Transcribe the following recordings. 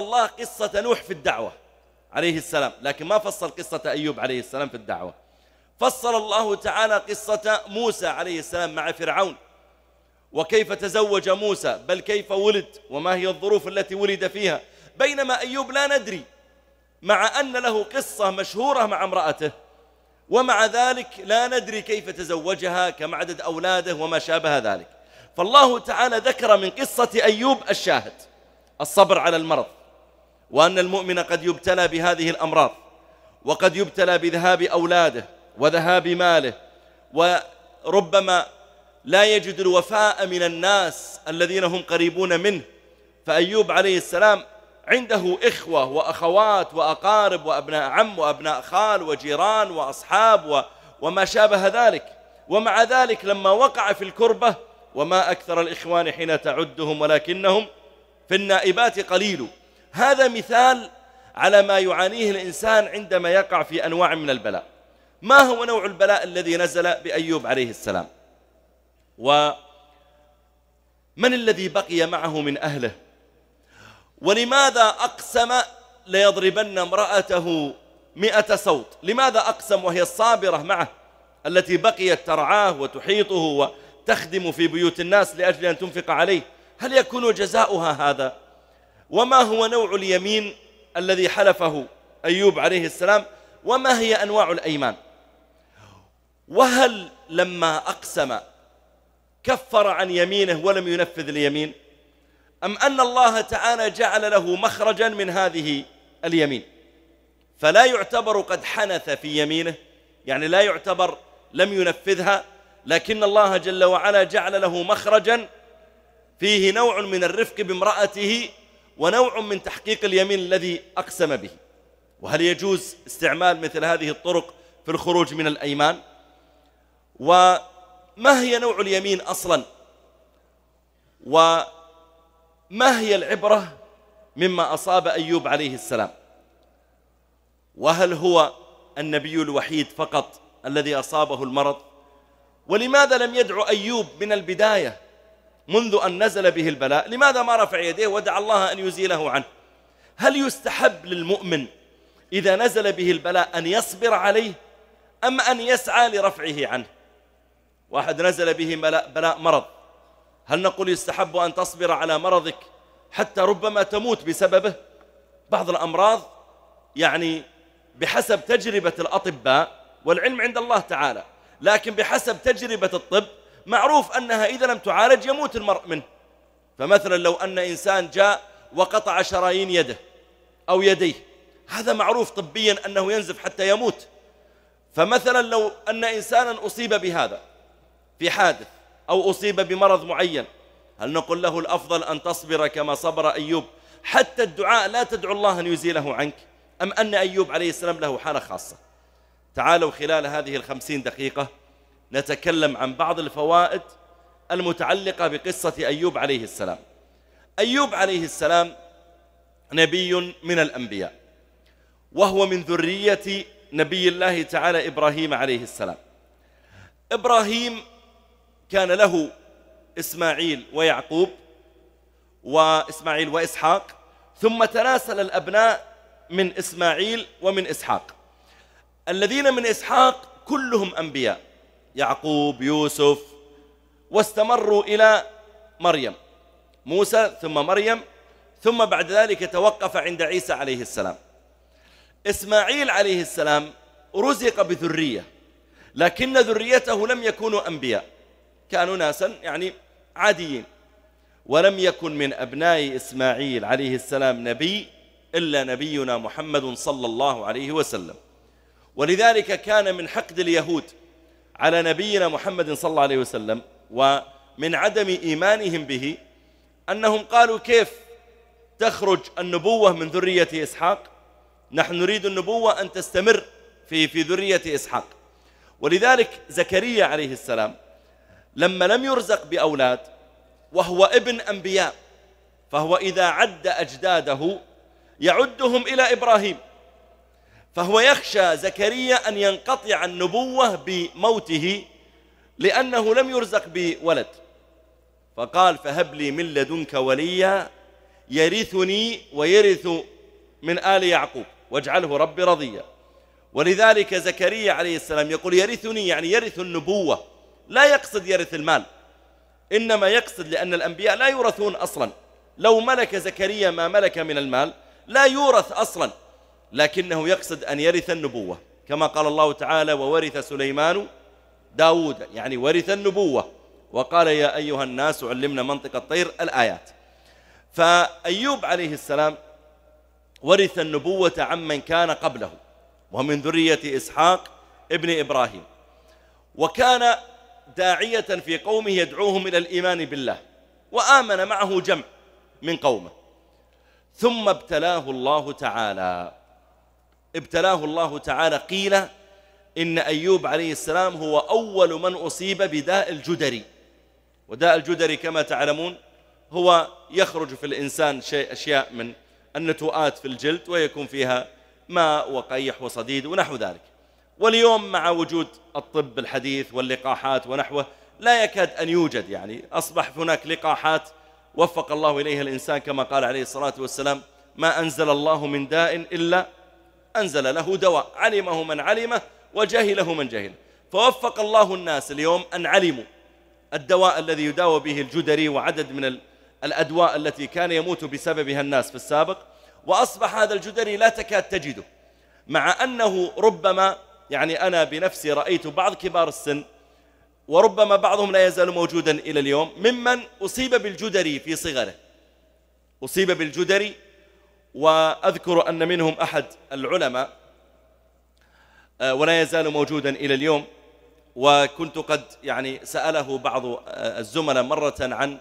الله قصة نوح في الدعوة عليه السلام لكن ما فصل قصة أيوب عليه السلام في الدعوة فصل الله تعالى قصة موسى عليه السلام مع فرعون وكيف تزوج موسى بل كيف ولد وما هي الظروف التي ولد فيها بينما أيوب لا ندري مع أن له قصة مشهورة مع امرأته ومع ذلك لا ندري كيف تزوجها كم عدد أولاده وما شابه ذلك فالله تعالى ذكر من قصة أيوب الشاهد الصبر على المرض وأن المؤمن قد يبتلى بهذه الأمراض وقد يبتلى بذهاب أولاده وذهاب ماله وربما لا يجد الوفاء من الناس الذين هم قريبون منه فأيوب عليه السلام عنده إخوة وأخوات وأقارب وأبناء عم وأبناء خال وجيران وأصحاب وما شابه ذلك ومع ذلك لما وقع في الكربة وما أكثر الإخوان حين تعدهم ولكنهم في النائبات قليل هذا مثال على ما يعانيه الإنسان عندما يقع في أنواع من البلاء ما هو نوع البلاء الذي نزل بأيوب عليه السلام ومن الذي بقي معه من أهله ولماذا أقسم ليضربن امرأته مئة صوت لماذا أقسم وهي الصابرة معه التي بقيت ترعاه وتحيطه وتخدم في بيوت الناس لأجل أن تنفق عليه هل يكون جزاؤها هذا؟ وما هو نوع اليمين الذي حلفه أيوب عليه السلام وما هي أنواع الأيمان وهل لما أقسم كفر عن يمينه ولم ينفذ اليمين أم أن الله تعالى جعل له مخرجا من هذه اليمين فلا يعتبر قد حنث في يمينه يعني لا يعتبر لم ينفذها لكن الله جل وعلا جعل له مخرجا فيه نوع من الرفق بامرأته ونوع من تحقيق اليمين الذي أقسم به وهل يجوز استعمال مثل هذه الطرق في الخروج من الأيمان وما هي نوع اليمين أصلا وما هي العبرة مما أصاب أيوب عليه السلام وهل هو النبي الوحيد فقط الذي أصابه المرض ولماذا لم يدعو أيوب من البداية منذ أن نزل به البلاء لماذا ما رفع يديه ودعا الله أن يزيله عنه هل يستحب للمؤمن إذا نزل به البلاء أن يصبر عليه أم أن يسعى لرفعه عنه واحد نزل به بلاء مرض هل نقول يستحب أن تصبر على مرضك حتى ربما تموت بسببه بعض الأمراض يعني بحسب تجربة الأطباء والعلم عند الله تعالى لكن بحسب تجربة الطب معروف أنها إذا لم تعالج يموت المرء منه فمثلا لو أن إنسان جاء وقطع شرايين يده أو يديه هذا معروف طبيا أنه ينزف حتى يموت فمثلا لو أن إنسانا أصيب بهذا في حادث أو أصيب بمرض معين هل نقول له الأفضل أن تصبر كما صبر أيوب حتى الدعاء لا تدعو الله أن يزيله عنك أم أن أيوب عليه السلام له حالة خاصة تعالوا خلال هذه الخمسين دقيقة نتكلم عن بعض الفوائد المتعلقة بقصة أيوب عليه السلام أيوب عليه السلام نبي من الأنبياء وهو من ذرية نبي الله تعالى إبراهيم عليه السلام إبراهيم كان له إسماعيل ويعقوب وإسماعيل وإسحاق ثم تناسل الأبناء من إسماعيل ومن إسحاق الذين من إسحاق كلهم أنبياء يعقوب يوسف واستمروا إلى مريم موسى ثم مريم ثم بعد ذلك توقف عند عيسى عليه السلام إسماعيل عليه السلام رزق بذرية لكن ذريته لم يكونوا أنبياء كانوا ناسا يعني عاديين ولم يكن من أبناء إسماعيل عليه السلام نبي إلا نبينا محمد صلى الله عليه وسلم ولذلك كان من حقد اليهود على نبينا محمد صلى الله عليه وسلم ومن عدم إيمانهم به أنهم قالوا كيف تخرج النبوة من ذرية إسحاق نحن نريد النبوة أن تستمر في في ذرية إسحاق ولذلك زكريا عليه السلام لما لم يرزق بأولاد وهو ابن أنبياء فهو إذا عد أجداده يعدهم إلى إبراهيم فهو يخشى زكريا أن ينقطع النبوة بموته لأنه لم يرزق بولد فقال فهب لي من لدنك وليا يرثني ويرث من آل يعقوب واجعله رب رضيا ولذلك زكريا عليه السلام يقول يرثني يعني يرث النبوة لا يقصد يرث المال إنما يقصد لأن الأنبياء لا يورثون أصلا لو ملك زكريا ما ملك من المال لا يورث أصلا لكنه يقصد أن يرث النبوة كما قال الله تعالى وورث سليمان داود يعني ورث النبوة وقال يا أيها الناس علمنا منطق الطير الآيات فأيوب عليه السلام ورث النبوة عمن كان قبله ومن ذرية إسحاق ابن إبراهيم وكان داعية في قومه يدعوهم إلى الإيمان بالله وآمن معه جمع من قومه ثم ابتلاه الله تعالى ابتلاه الله تعالى قيل إن أيوب عليه السلام هو أول من أصيب بداء الجدري وداء الجدري كما تعلمون هو يخرج في الإنسان شيء أشياء من النتوءات في الجلد ويكون فيها ماء وقيح وصديد ونحو ذلك واليوم مع وجود الطب الحديث واللقاحات ونحوه لا يكاد أن يوجد يعني أصبح هناك لقاحات وفق الله إليها الإنسان كما قال عليه الصلاة والسلام ما أنزل الله من داء إلا أنزل له دواء علمه من علمه وجهله من جهله فوفق الله الناس اليوم أن علموا الدواء الذي يداوى به الجدري وعدد من الأدواء التي كان يموت بسببها الناس في السابق وأصبح هذا الجدري لا تكاد تجده مع أنه ربما يعني أنا بنفسي رأيت بعض كبار السن وربما بعضهم لا يزال موجودا إلى اليوم ممن أصيب بالجدري في صغره أصيب بالجدري وأذكر أن منهم أحد العلماء آه، ولا يزال موجودا إلى اليوم وكنت قد يعني سأله بعض آه، الزملاء مرة عن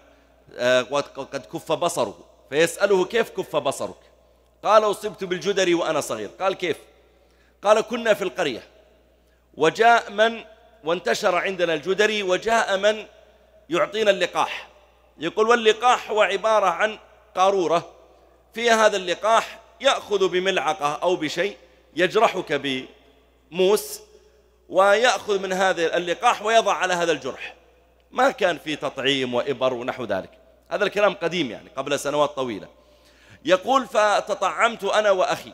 آه، وقد كف بصره فيسأله كيف كف بصرك قال أصبت بالجدري وأنا صغير قال كيف قال كنا في القرية وجاء من وانتشر عندنا الجدري وجاء من يعطينا اللقاح يقول واللقاح هو عبارة عن قارورة في هذا اللقاح يأخذ بملعقة أو بشيء يجرحك بموس ويأخذ من هذا اللقاح ويضع على هذا الجرح ما كان في تطعيم وإبر ونحو ذلك هذا الكلام قديم يعني قبل سنوات طويلة يقول فتطعمت أنا وأخي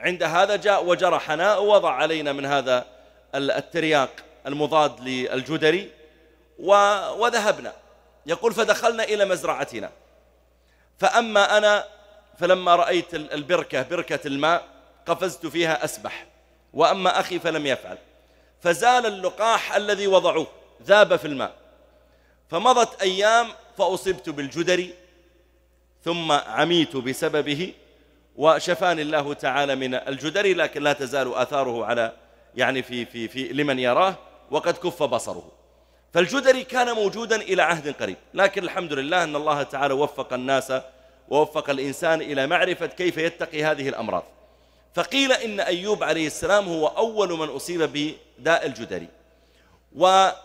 عند هذا جاء وجرحنا ووضع علينا من هذا الترياق المضاد للجدري وذهبنا يقول فدخلنا إلى مزرعتنا فأما أنا فلما رأيت البركة بركة الماء قفزت فيها أسبح وأما أخي فلم يفعل فزال اللقاح الذي وضعوه ذاب في الماء فمضت أيام فأصبت بالجدري ثم عميت بسببه وشفاني الله تعالى من الجدري لكن لا تزال آثاره على يعني في في في لمن يراه وقد كف بصره فالجدري كان موجودا إلى عهد قريب لكن الحمد لله أن الله تعالى وفق الناس ووفق الإنسان إلى معرفة كيف يتقي هذه الأمراض فقيل إن أيوب عليه السلام هو أول من أصيب بداء الجدري وابتلاه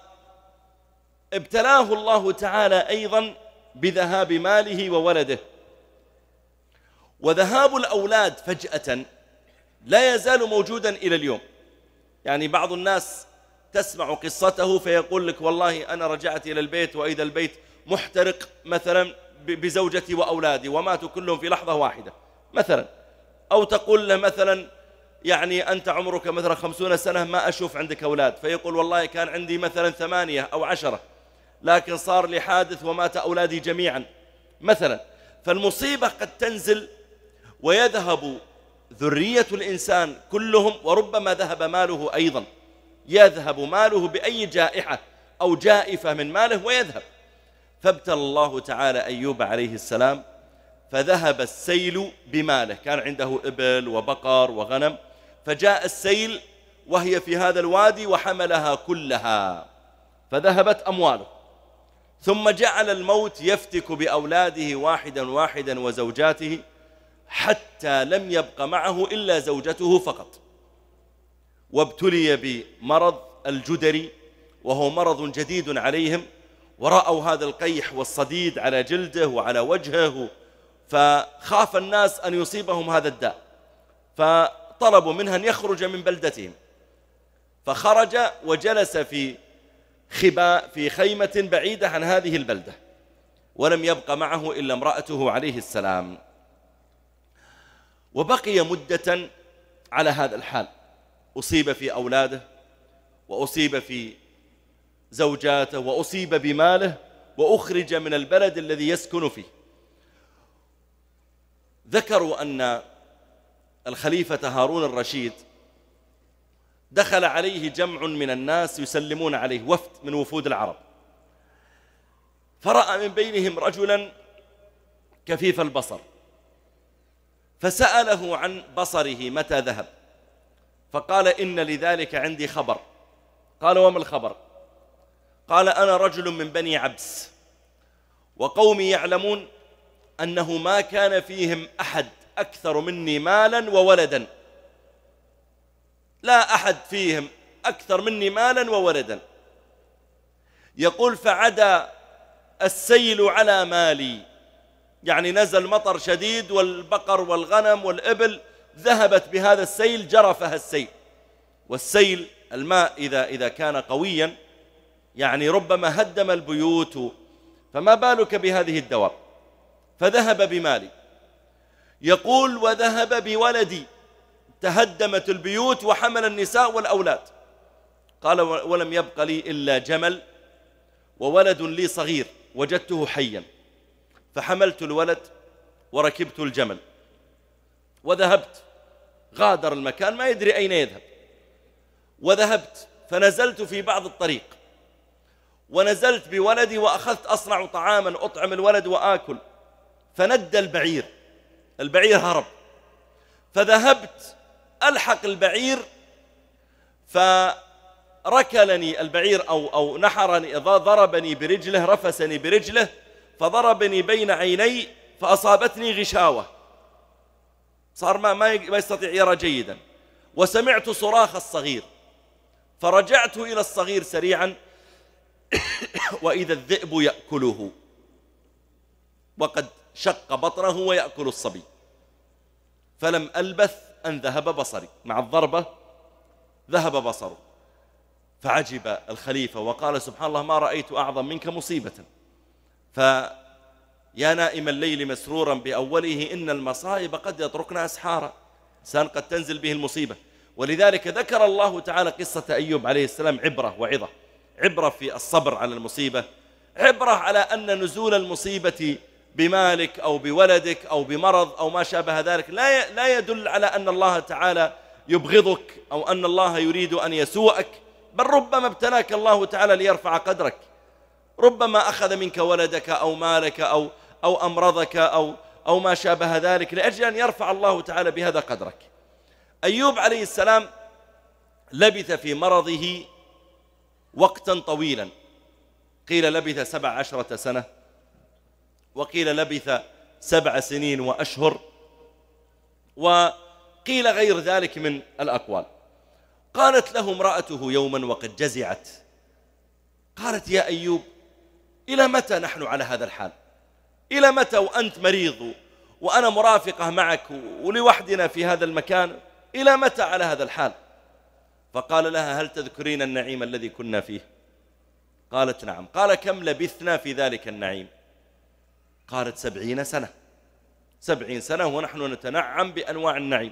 الله تعالى أيضا بذهاب ماله وولده وذهاب الأولاد فجأة لا يزال موجودا إلى اليوم يعني بعض الناس تسمع قصته فيقول لك والله أنا رجعت إلى البيت وإذا البيت محترق مثلا بزوجتي وأولادي وماتوا كلهم في لحظة واحدة مثلا أو تقول له مثلا يعني أنت عمرك مثلا خمسون سنة ما أشوف عندك أولاد فيقول والله كان عندي مثلا ثمانية أو عشرة لكن صار لي حادث ومات أولادي جميعا مثلا فالمصيبة قد تنزل ويذهب ذرية الإنسان كلهم وربما ذهب ماله أيضا يذهب ماله بأي جائحة أو جائفة من ماله ويذهب فابتلى الله تعالى أيوب عليه السلام فذهب السيل بماله كان عنده إبل وبقر وغنم فجاء السيل وهي في هذا الوادي وحملها كلها فذهبت أمواله ثم جعل الموت يفتك بأولاده واحدا واحدا وزوجاته حتى لم يبق معه إلا زوجته فقط وابتلي بمرض الجدري وهو مرض جديد عليهم ورأوا هذا القيح والصديد على جلده وعلى وجهه فخاف الناس أن يصيبهم هذا الداء فطلبوا منه أن يخرج من بلدتهم فخرج وجلس في خباء في خيمة بعيدة عن هذه البلدة ولم يبق معه إلا امرأته عليه السلام وبقي مدة على هذا الحال أصيب في أولاده وأصيب في زوجاته وأصيب بماله وأخرج من البلد الذي يسكن فيه ذكروا أن الخليفة هارون الرشيد دخل عليه جمع من الناس يسلمون عليه وفد من وفود العرب فرأى من بينهم رجلا كفيف البصر فسأله عن بصره متى ذهب فقال إن لذلك عندي خبر قال وما الخبر قال أنا رجل من بني عبس وقومي يعلمون أنه ما كان فيهم أحد أكثر مني مالا وولدا لا أحد فيهم أكثر مني مالا وولدا يقول فعدا السيل على مالي يعني نزل مطر شديد والبقر والغنم والإبل ذهبت بهذا السيل جرفها السيل والسيل الماء إذا, إذا كان قويا يعني ربما هدم البيوت فما بالك بهذه الدواب فذهب بمالي يقول وذهب بولدي تهدمت البيوت وحمل النساء والأولاد قال ولم يبق لي إلا جمل وولد لي صغير وجدته حيا فحملت الولد وركبت الجمل وذهبت غادر المكان ما يدري أين يذهب وذهبت فنزلت في بعض الطريق ونزلت بولدي وأخذت أصنع طعاما أطعم الولد وآكل فند البعير البعير هرب فذهبت ألحق البعير فركلني البعير أو, أو نحرني ضربني برجله رفسني برجله فضربني بين عيني فأصابتني غشاوة صار ما, ما يستطيع يرى جيدا وسمعت صراخ الصغير فرجعت إلى الصغير سريعا وإذا الذئب يأكله وقد شق بطنه ويأكل الصبي فلم ألبث أن ذهب بصري مع الضربة ذهب بصره فعجب الخليفة وقال سبحان الله ما رأيت أعظم منك مصيبة ف يا نائم الليل مسرورا بأوله إن المصائب قد يتركنا أسحارا إنسان قد تنزل به المصيبة ولذلك ذكر الله تعالى قصة أيوب عليه السلام عبرة وعظة عبرة في الصبر على المصيبة عبرة على أن نزول المصيبة بمالك أو بولدك أو بمرض أو ما شابه ذلك لا لا يدل على أن الله تعالى يبغضك أو أن الله يريد أن يسوءك بل ربما ابتلاك الله تعالى ليرفع قدرك ربما أخذ منك ولدك أو مالك أو أو أمرضك أو, أو ما شابه ذلك لأجل أن يرفع الله تعالى بهذا قدرك أيوب عليه السلام لبث في مرضه وقتا طويلا قيل لبث سبع عشرة سنة وقيل لبث سبع سنين وأشهر وقيل غير ذلك من الأقوال قالت له امرأته يوما وقد جزعت قالت يا أيوب إلى متى نحن على هذا الحال إلى متى وأنت مريض وأنا مرافقة معك ولوحدنا في هذا المكان إلى متى على هذا الحال فقال لها هل تذكرين النعيم الذي كنا فيه قالت نعم قال كم لبثنا في ذلك النعيم قالت سبعين سنة سبعين سنة ونحن نتنعم بأنواع النعيم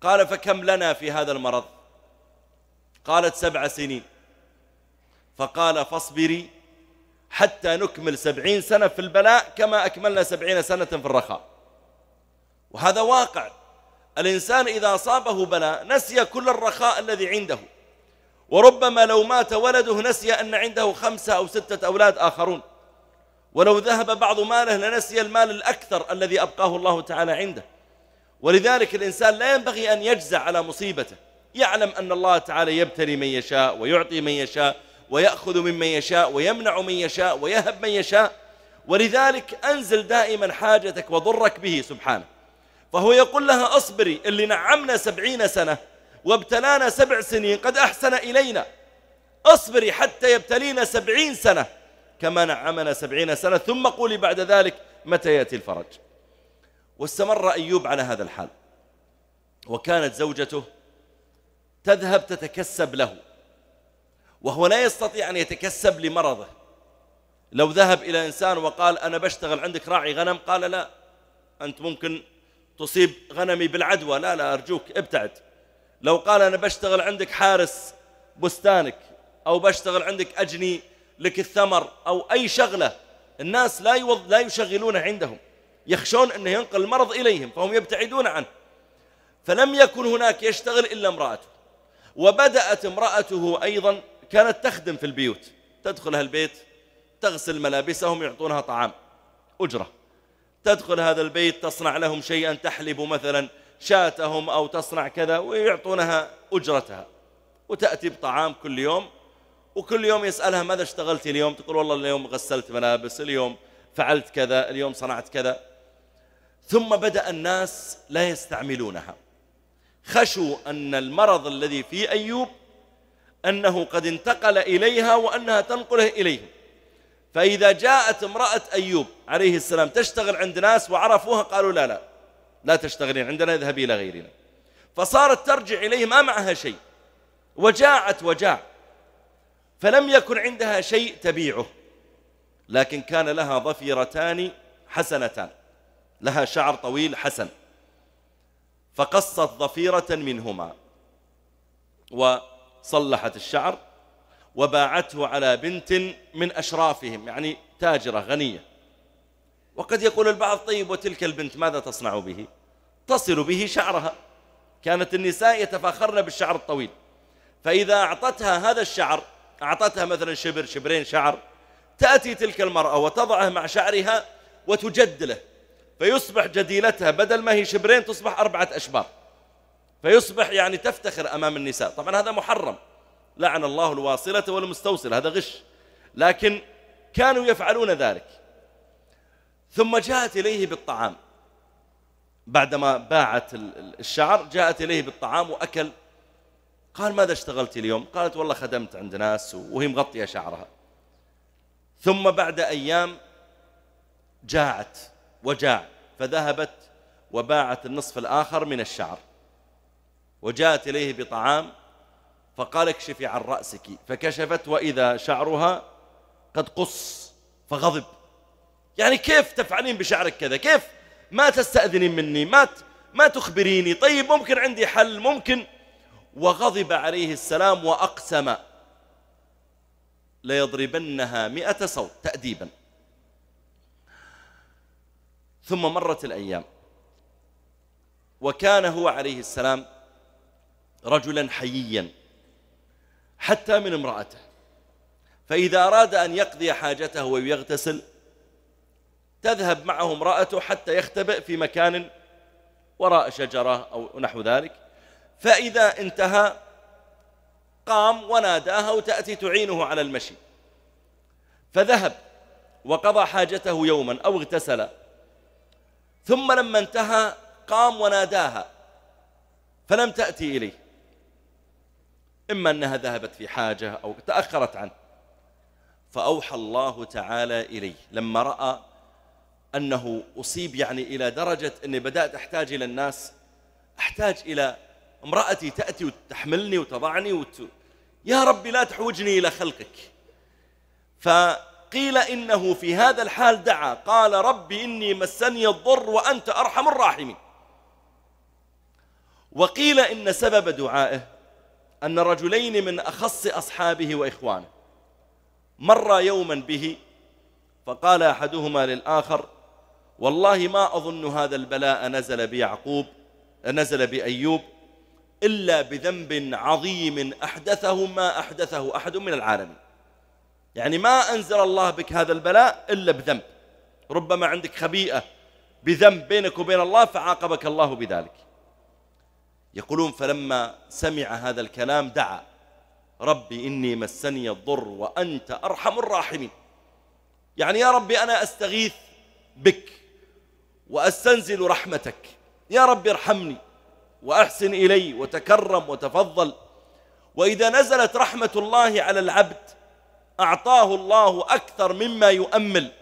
قال فكم لنا في هذا المرض قالت سبع سنين فقال فاصبري حتى نكمل سبعين سنة في البلاء كما أكملنا سبعين سنة في الرخاء وهذا واقع الإنسان إذا أصابه بلاء نسي كل الرخاء الذي عنده وربما لو مات ولده نسي أن عنده خمسة أو ستة أولاد آخرون ولو ذهب بعض ماله لنسي المال الأكثر الذي أبقاه الله تعالى عنده ولذلك الإنسان لا ينبغي أن يجزع على مصيبته يعلم أن الله تعالى يبتلي من يشاء ويعطي من يشاء ويأخذ ممن يشاء ويمنع من يشاء ويهب من يشاء ولذلك أنزل دائما حاجتك وضرك به سبحانه فهو يقول لها أصبري اللي نعمنا سبعين سنة وابتلانا سبع سنين قد أحسن إلينا أصبري حتى يبتلينا سبعين سنة كما نعمنا سبعين سنة ثم قولي بعد ذلك متى يأتي الفرج واستمر أيوب على هذا الحال وكانت زوجته تذهب تتكسب له وهو لا يستطيع أن يتكسب لمرضه لو ذهب إلى إنسان وقال أنا بشتغل عندك راعي غنم قال لا أنت ممكن تصيب غنمي بالعدوى لا لا أرجوك ابتعد لو قال أنا بشتغل عندك حارس بستانك أو بشتغل عندك أجني لك الثمر أو أي شغلة الناس لا يوض... لا يشغلون عندهم يخشون أنه ينقل المرض إليهم فهم يبتعدون عنه فلم يكن هناك يشتغل إلا امرأته وبدأت امرأته أيضا كانت تخدم في البيوت تدخل هالبيت تغسل ملابسهم يعطونها طعام أجرة تدخل هذا البيت تصنع لهم شيئا تحلب مثلا شاتهم أو تصنع كذا ويعطونها أجرتها وتأتي بطعام كل يوم وكل يوم يسألها ماذا اشتغلت اليوم تقول والله اليوم غسلت ملابس اليوم فعلت كذا اليوم صنعت كذا ثم بدأ الناس لا يستعملونها خشوا أن المرض الذي في أيوب أنه قد انتقل إليها وأنها تنقله إليه فإذا جاءت امرأة أيوب عليه السلام تشتغل عند ناس وعرفوها قالوا لا لا لا تشتغلين عندنا اذهبي إلى غيرنا فصارت ترجع إليه ما معها شيء وجاعت وجاع فلم يكن عندها شيء تبيعه لكن كان لها ظفيرتان حسنتان لها شعر طويل حسن فقصت ظفيرة منهما و صلحت الشعر وباعته على بنت من أشرافهم يعني تاجرة غنية وقد يقول البعض طيب وتلك البنت ماذا تصنع به تصل به شعرها كانت النساء يتفاخرن بالشعر الطويل فإذا أعطتها هذا الشعر أعطتها مثلا شبر شبرين شعر تأتي تلك المرأة وتضعه مع شعرها وتجدله فيصبح جديلتها بدل ما هي شبرين تصبح أربعة أشبار فيصبح يعني تفتخر أمام النساء طبعا هذا محرم لعن الله الواصلة والمستوصلة هذا غش لكن كانوا يفعلون ذلك ثم جاءت إليه بالطعام بعدما باعت الشعر جاءت إليه بالطعام وأكل قال ماذا اشتغلت اليوم قالت والله خدمت عند ناس وهي مغطية شعرها ثم بعد أيام جاعت وجاع فذهبت وباعت النصف الآخر من الشعر وجاءت إليه بطعام فقال اكشفي عن رأسك فكشفت وإذا شعرها قد قص فغضب يعني كيف تفعلين بشعرك كذا كيف ما تستأذنين مني ما ما تخبريني طيب ممكن عندي حل ممكن وغضب عليه السلام وأقسم ليضربنها مئة صوت تأديبا ثم مرت الأيام وكان هو عليه السلام رجلا حييا حتى من امرأته فإذا أراد أن يقضي حاجته ويغتسل تذهب معه امرأته حتى يختبئ في مكان وراء شجرة أو نحو ذلك فإذا انتهى قام وناداها وتأتي تعينه على المشي فذهب وقضى حاجته يوما أو اغتسل ثم لما انتهى قام وناداها فلم تأتي إليه إما أنها ذهبت في حاجة أو تأخرت عنه فأوحى الله تعالى إليه لما رأى أنه أصيب يعني إلى درجة أني بدأت أحتاج إلى الناس أحتاج إلى امرأتي تأتي وتحملني وتضعني وت... يا رب لا تحوجني إلى خلقك فقيل إنه في هذا الحال دعا قال ربي إني مسني الضر وأنت أرحم الراحمين وقيل إن سبب دعائه أن رجلين من أخص أصحابه وإخوانه مر يوما به فقال أحدهما للآخر والله ما أظن هذا البلاء نزل بيعقوب نزل بأيوب إلا بذنب عظيم أحدثه ما أحدثه أحد من العالمين يعني ما أنزل الله بك هذا البلاء إلا بذنب ربما عندك خبيئة بذنب بينك وبين الله فعاقبك الله بذلك يقولون فلما سمع هذا الكلام دعا ربي إني مسني الضر وأنت أرحم الراحمين يعني يا ربي أنا أستغيث بك وأستنزل رحمتك يا ربي ارحمني وأحسن إلي وتكرم وتفضل وإذا نزلت رحمة الله على العبد أعطاه الله أكثر مما يؤمل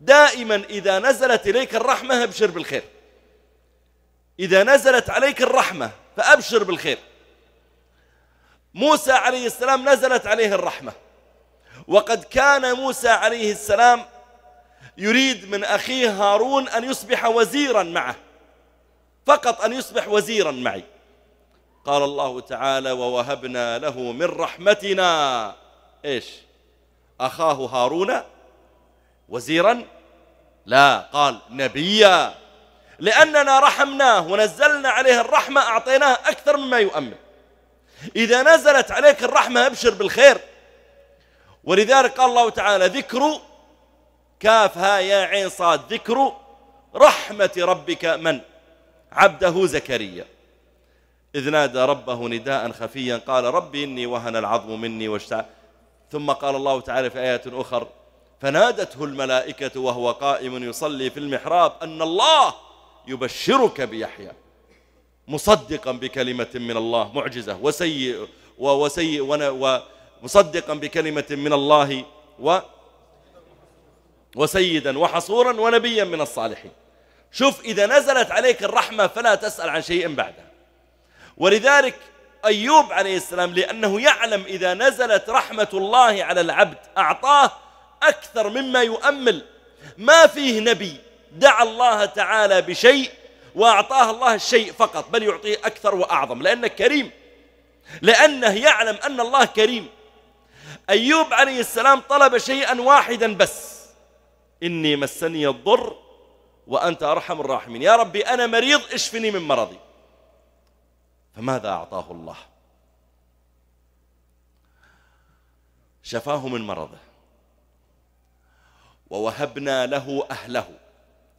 دائما إذا نزلت إليك الرحمة ابشر بالخير إذا نزلت عليك الرحمة فأبشر بالخير موسى عليه السلام نزلت عليه الرحمة وقد كان موسى عليه السلام يريد من أخيه هارون أن يصبح وزيرا معه فقط أن يصبح وزيرا معي قال الله تعالى ووهبنا له من رحمتنا إيش أخاه هارون وزيرا لا قال نبيا لأننا رحمناه ونزلنا عليه الرحمة أعطيناه أكثر مما يؤمن إذا نزلت عليك الرحمة أبشر بالخير ولذلك قال الله تعالى ذكر كافها يا عين صاد ذكر رحمة ربك من عبده زكريا إذ نادى ربه نداء خفيا قال ربي إني وهن العظم مني واشتعل ثم قال الله تعالى في آية أخر فنادته الملائكة وهو قائم يصلي في المحراب أن الله يبشرك بيحيى مصدقا بكلمة من الله معجزة وسيء وسيء ومصدقا بكلمة من الله و وسيدا وحصورا ونبيا من الصالحين شوف إذا نزلت عليك الرحمة فلا تسأل عن شيء بعدها ولذلك أيوب عليه السلام لأنه يعلم إذا نزلت رحمة الله على العبد أعطاه أكثر مما يؤمل ما فيه نبي دعا الله تعالى بشيء وأعطاه الله الشيء فقط بل يعطيه أكثر وأعظم لأنه كريم لأنه يعلم أن الله كريم أيوب عليه السلام طلب شيئا واحدا بس إني مسني الضر وأنت أرحم الراحمين يا ربي أنا مريض اشفني من مرضي فماذا أعطاه الله شفاه من مرضه ووهبنا له أهله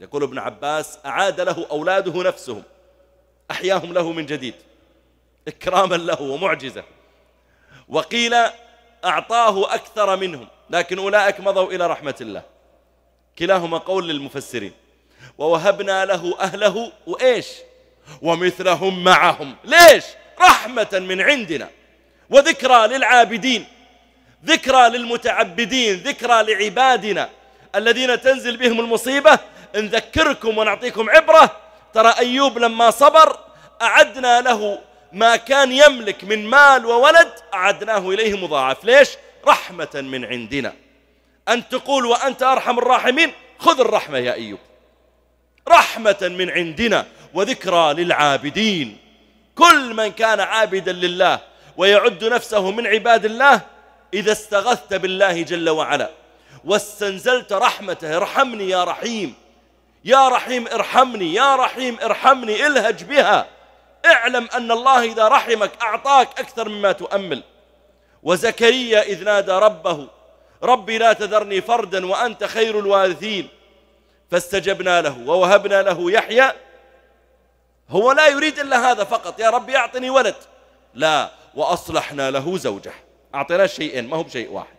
يقول ابن عباس أعاد له أولاده نفسهم أحياهم له من جديد إكراما له ومعجزة وقيل أعطاه أكثر منهم لكن أولئك مضوا إلى رحمة الله كلاهما قول للمفسرين ووهبنا له أهله وإيش ومثلهم معهم ليش رحمة من عندنا وذكرى للعابدين ذكرى للمتعبدين ذكرى لعبادنا الذين تنزل بهم المصيبة نذكركم ونعطيكم عبرة ترى أيوب لما صبر أعدنا له ما كان يملك من مال وولد أعدناه إليه مضاعف ليش؟ رحمة من عندنا أن تقول وأنت أرحم الراحمين خذ الرحمة يا أيوب رحمة من عندنا وذكرى للعابدين كل من كان عابدا لله ويعد نفسه من عباد الله إذا استغثت بالله جل وعلا واستنزلت رحمته ارحمني يا رحيم يا رحيم ارحمني يا رحيم ارحمني الهج بها اعلم أن الله إذا رحمك أعطاك أكثر مما تؤمل وزكريا إذ نادى ربه ربي لا تذرني فردا وأنت خير الوارثين فاستجبنا له ووهبنا له يحيى هو لا يريد إلا هذا فقط يا ربي أعطني ولد لا وأصلحنا له زوجه أعطينا شيئين ما هو بشيء واحد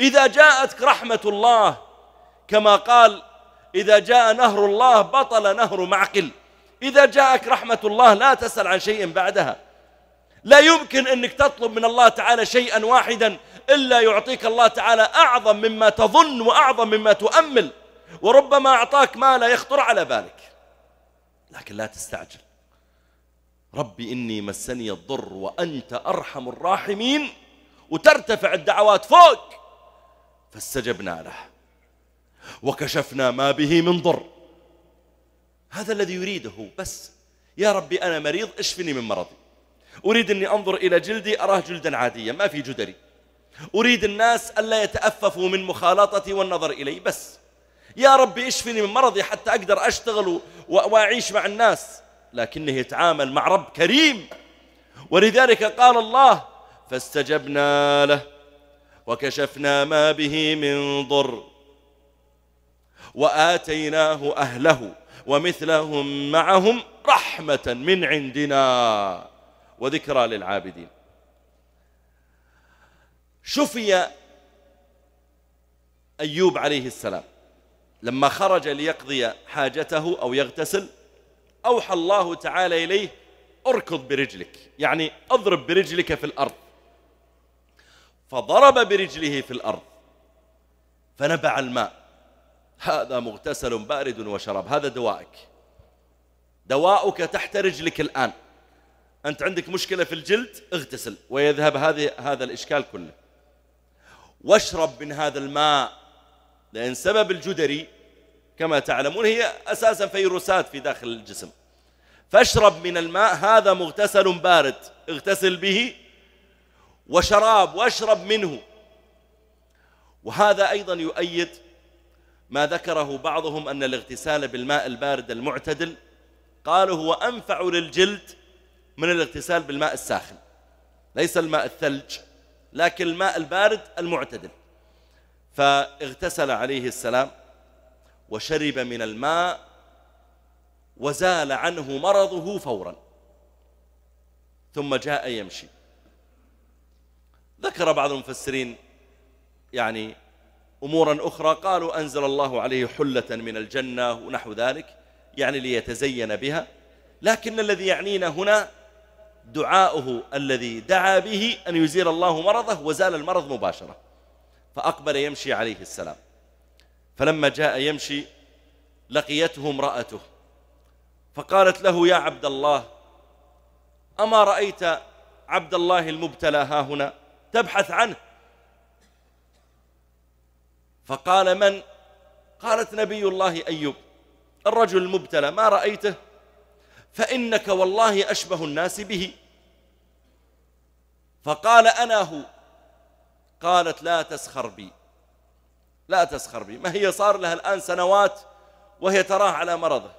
إذا جاءتك رحمة الله كما قال إذا جاء نهر الله بطل نهر معقل إذا جاءك رحمة الله لا تسأل عن شيء بعدها لا يمكن أنك تطلب من الله تعالى شيئا واحدا إلا يعطيك الله تعالى أعظم مما تظن وأعظم مما تؤمل وربما أعطاك ما لا يخطر على بالك لكن لا تستعجل ربي إني مسني الضر وأنت أرحم الراحمين وترتفع الدعوات فوق فاستجبنا له وكشفنا ما به من ضر هذا الذي يريده بس يا ربي أنا مريض اشفني من مرضي أريد أني أنظر إلى جلدي أراه جلدا عاديا ما في جدري أريد الناس ألا يتأففوا من مخالطتي والنظر إلي بس يا ربي اشفني من مرضي حتى أقدر أشتغل وأعيش مع الناس لكنه يتعامل مع رب كريم ولذلك قال الله فاستجبنا له وكشفنا ما به من ضر وآتيناه أهله ومثلهم معهم رحمة من عندنا وذكرى للعابدين شفي أيوب عليه السلام لما خرج ليقضي حاجته أو يغتسل أوحى الله تعالى إليه اركض برجلك يعني اضرب برجلك في الأرض فضرب برجله في الأرض فنبع الماء هذا مغتسل بارد وشراب هذا دوائك دواؤك تحت رجلك الآن أنت عندك مشكلة في الجلد اغتسل ويذهب هذه هذا الإشكال كله واشرب من هذا الماء لأن سبب الجدري كما تعلمون هي أساسا فيروسات في داخل الجسم فاشرب من الماء هذا مغتسل بارد اغتسل به وشراب واشرب منه وهذا أيضا يؤيد ما ذكره بعضهم أن الاغتسال بالماء البارد المعتدل قالوا هو أنفع للجلد من الاغتسال بالماء الساخن ليس الماء الثلج لكن الماء البارد المعتدل فاغتسل عليه السلام وشرب من الماء وزال عنه مرضه فورا ثم جاء يمشي ذكر بعض المفسرين يعني أمورا أخرى قالوا أنزل الله عليه حلة من الجنة ونحو ذلك يعني ليتزين بها لكن الذي يعنينا هنا دعاؤه الذي دعا به أن يزيل الله مرضه وزال المرض مباشرة فأقبل يمشي عليه السلام فلما جاء يمشي لقيته امرأته فقالت له يا عبد الله أما رأيت عبد الله المبتلى ها هنا تبحث عنه فقال من قالت نبي الله أيوب الرجل المبتلى ما رأيته فإنك والله أشبه الناس به فقال أنا هو قالت لا تسخر بي لا تسخر بي ما هي صار لها الآن سنوات وهي تراه على مرضه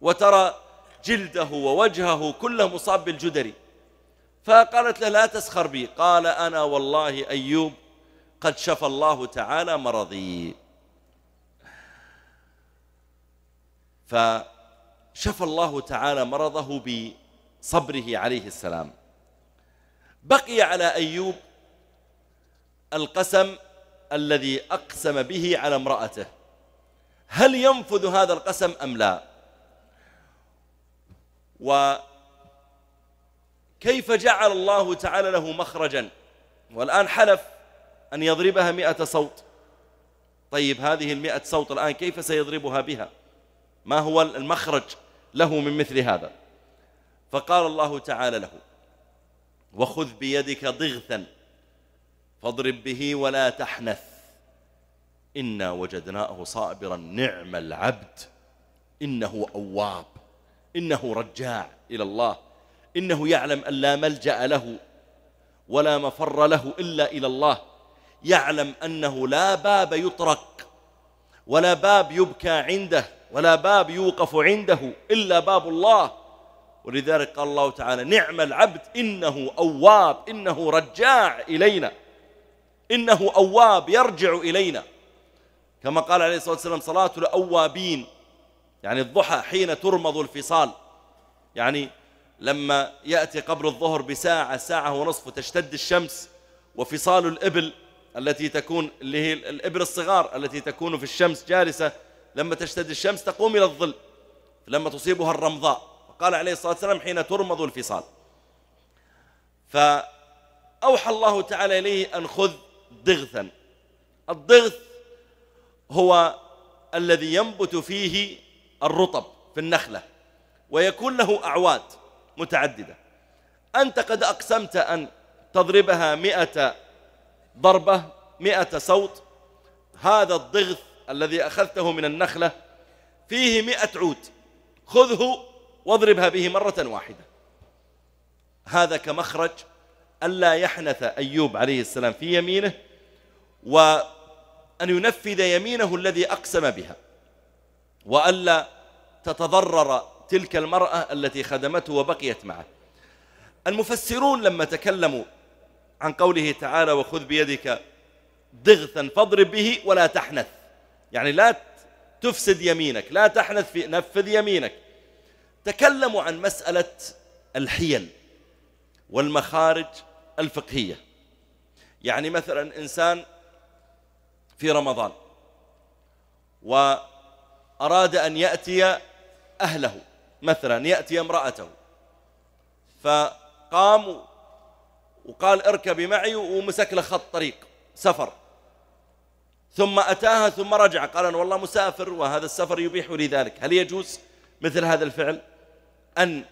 وترى جلده ووجهه كله مصاب بالجدري فقالت له لا تسخر بي قال أنا والله أيوب قد شفى الله تعالى مرضي فشفى الله تعالى مرضه بصبره عليه السلام بقي على أيوب القسم الذي أقسم به على امرأته هل ينفذ هذا القسم أم لا وكيف جعل الله تعالى له مخرجا والآن حلف أن يضربها مئة صوت طيب هذه المئة صوت الآن كيف سيضربها بها ما هو المخرج له من مثل هذا فقال الله تعالى له وخذ بيدك ضغثا فاضرب به ولا تحنث إنا وجدناه صابرا نعم العبد إنه أواب إنه رجاع إلى الله إنه يعلم أن لا ملجأ له ولا مفر له إلا إلى الله يعلم أنه لا باب يطرق ولا باب يبكى عنده ولا باب يوقف عنده إلا باب الله ولذلك قال الله تعالى نعم العبد إنه أواب إنه رجاع إلينا إنه أواب يرجع إلينا كما قال عليه الصلاة والسلام صلاة الأوابين يعني الضحى حين ترمض الفصال يعني لما يأتي قبل الظهر بساعة ساعة ونصف تشتد الشمس وفصال الإبل التي تكون اللي هي الإبر الصغار التي تكون في الشمس جالسة لما تشتد الشمس تقوم إلى الظل لما تصيبها الرمضاء قال عليه الصلاة والسلام حين ترمض الفصال فأوحى الله تعالى إليه أن خذ ضغثا الضغث هو الذي ينبت فيه الرطب في النخلة ويكون له أعواد متعددة أنت قد أقسمت أن تضربها مئة ضربة مئة سوط هذا الضغث الذي أخذته من النخلة فيه مئة عود خذه واضربها به مرة واحدة هذا كمخرج ألا يحنث أيوب عليه السلام في يمينه وأن ينفذ يمينه الذي أقسم بها وألا تتضرر تلك المرأة التي خدمته وبقيت معه المفسرون لما تكلموا عن قوله تعالى وخذ بيدك ضغثا فاضرب به ولا تحنث يعني لا تفسد يمينك لا تحنث في نفذ يمينك تكلموا عن مسألة الحيل والمخارج الفقهية يعني مثلا إنسان في رمضان وأراد أن يأتي أهله مثلا يأتي امرأته فقام وقال اركبي معي ومسك له خط طريق سفر ثم أتاها ثم رجع قال أنا والله مسافر وهذا السفر يبيح لي ذلك هل يجوز مثل هذا الفعل أن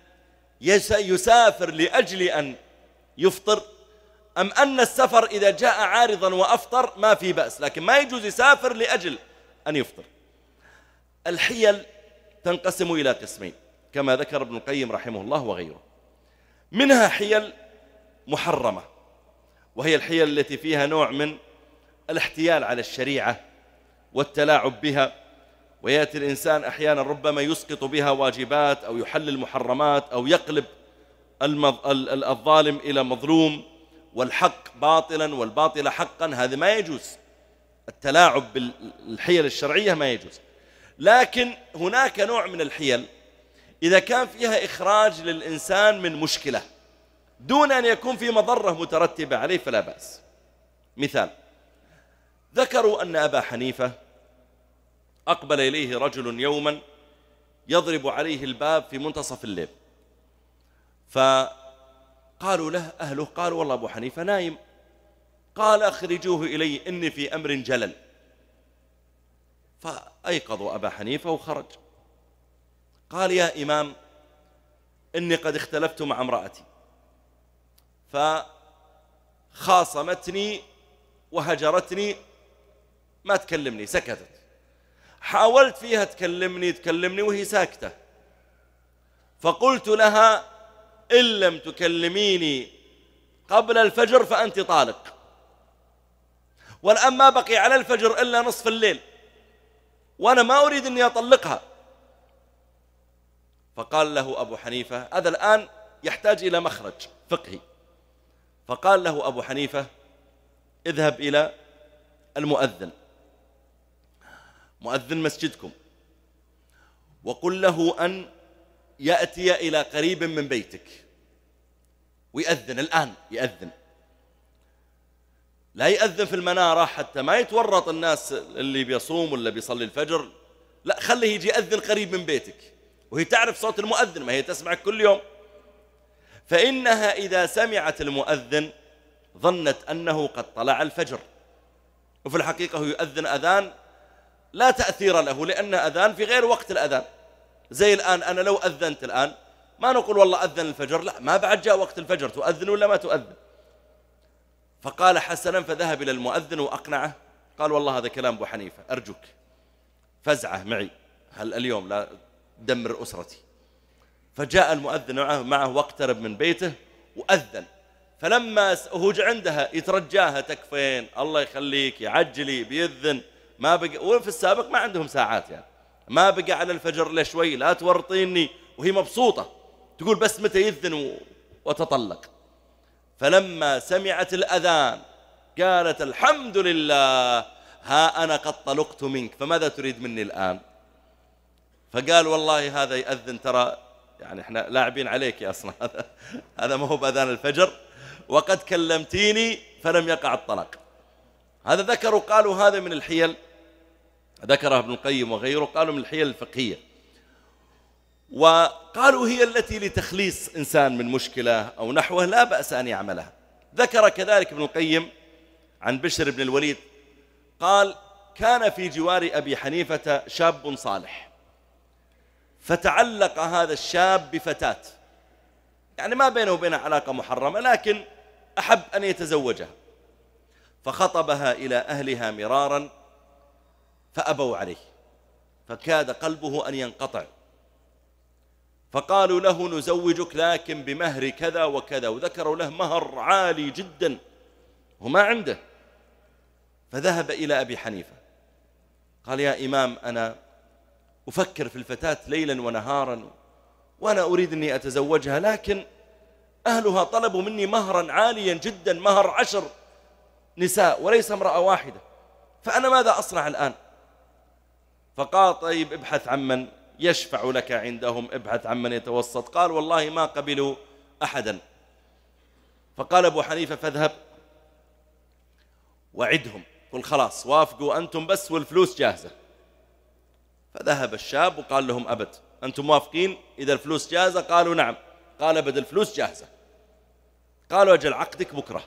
يسافر لأجل أن يفطر أم أن السفر إذا جاء عارضا وأفطر ما في بأس لكن ما يجوز يسافر لأجل أن يفطر الحيل تنقسم إلى قسمين كما ذكر ابن القيم رحمه الله وغيره منها حيل محرمة وهي الحيل التي فيها نوع من الاحتيال على الشريعة والتلاعب بها ويأتي الإنسان أحيانا ربما يسقط بها واجبات أو يحلل محرمات أو يقلب المظ... الظالم إلى مظلوم والحق باطلا والباطل حقا هذا ما يجوز التلاعب بالحيل الشرعية ما يجوز لكن هناك نوع من الحيل إذا كان فيها إخراج للإنسان من مشكلة دون أن يكون في مضرة مترتبة عليه فلا بأس مثال ذكروا أن أبا حنيفة أقبل إليه رجل يوما يضرب عليه الباب في منتصف الليل فقالوا له أهله قالوا والله أبو حنيفة نايم قال أخرجوه إلي إني في أمر جلل فأيقظوا أبا حنيفة وخرج قال يا إمام إني قد اختلفت مع امرأتي فخاصمتني وهجرتني ما تكلمني سكتت حاولت فيها تكلمني تكلمني وهي ساكتة فقلت لها إن لم تكلميني قبل الفجر فأنت طالق والآن ما بقي على الفجر إلا نصف الليل وأنا ما أريد أني أطلقها فقال له أبو حنيفة هذا الآن يحتاج إلى مخرج فقهي فقال له أبو حنيفة اذهب إلى المؤذن مؤذن مسجدكم وقل له أن يأتي إلى قريب من بيتك ويأذن الآن يأذن لا يأذن في المنارة حتى ما يتورط الناس اللي بيصوم ولا بيصلي الفجر لا خليه يجي يأذن قريب من بيتك وهي تعرف صوت المؤذن ما هي تسمعك كل يوم فإنها إذا سمعت المؤذن ظنت أنه قد طلع الفجر وفي الحقيقة هو يؤذن أذان لا تأثير له لأن أذان في غير وقت الأذان زي الآن أنا لو أذنت الآن ما نقول والله أذن الفجر لا ما بعد جاء وقت الفجر تؤذن ولا ما تؤذن فقال حسنا فذهب إلى المؤذن وأقنعه قال والله هذا كلام أبو حنيفة أرجوك فزعه معي هل اليوم لا تدمر أسرتي فجاء المؤذن معه واقترب من بيته وأذن فلما هو عندها يترجاها تكفين الله يخليك يعجلي بيذن ما بقى وفي السابق ما عندهم ساعات يعني ما بقى على الفجر الا شوي لا تورطيني وهي مبسوطه تقول بس متى يذن وتطلق فلما سمعت الاذان قالت الحمد لله ها انا قد طلقت منك فماذا تريد مني الان فقال والله هذا يأذن ترى يعني احنا لاعبين عليك يا اصلا هذا هذا ما هو باذان الفجر وقد كلمتيني فلم يقع الطلاق هذا ذكروا قالوا هذا من الحيل ذكرها ابن القيم وغيره قالوا من الحيل الفقهيه وقالوا هي التي لتخليص انسان من مشكله او نحوه لا باس ان يعملها ذكر كذلك ابن القيم عن بشر بن الوليد قال كان في جوار ابي حنيفه شاب صالح فتعلق هذا الشاب بفتاة يعني ما بينه وبينها علاقة محرمة لكن أحب أن يتزوجها فخطبها إلى أهلها مرارا فأبوا عليه فكاد قلبه أن ينقطع فقالوا له نزوجك لكن بمهر كذا وكذا وذكروا له مهر عالي جدا وما عنده فذهب إلى أبي حنيفة قال يا إمام أنا أفكر في الفتاة ليلا ونهارا وأنا أريد أني أتزوجها لكن أهلها طلبوا مني مهرا عاليا جدا مهر عشر نساء وليس امرأة واحدة فأنا ماذا أصنع الآن فقال طيب ابحث عمن يشفع لك عندهم ابحث عمن يتوسط قال والله ما قبلوا أحدا فقال أبو حنيفة فاذهب وعدهم قل خلاص وافقوا أنتم بس والفلوس جاهزة فذهب الشاب وقال لهم أبد أنتم موافقين إذا الفلوس جاهزة قالوا نعم قال أبد الفلوس جاهزة قالوا أجل عقدك بكرة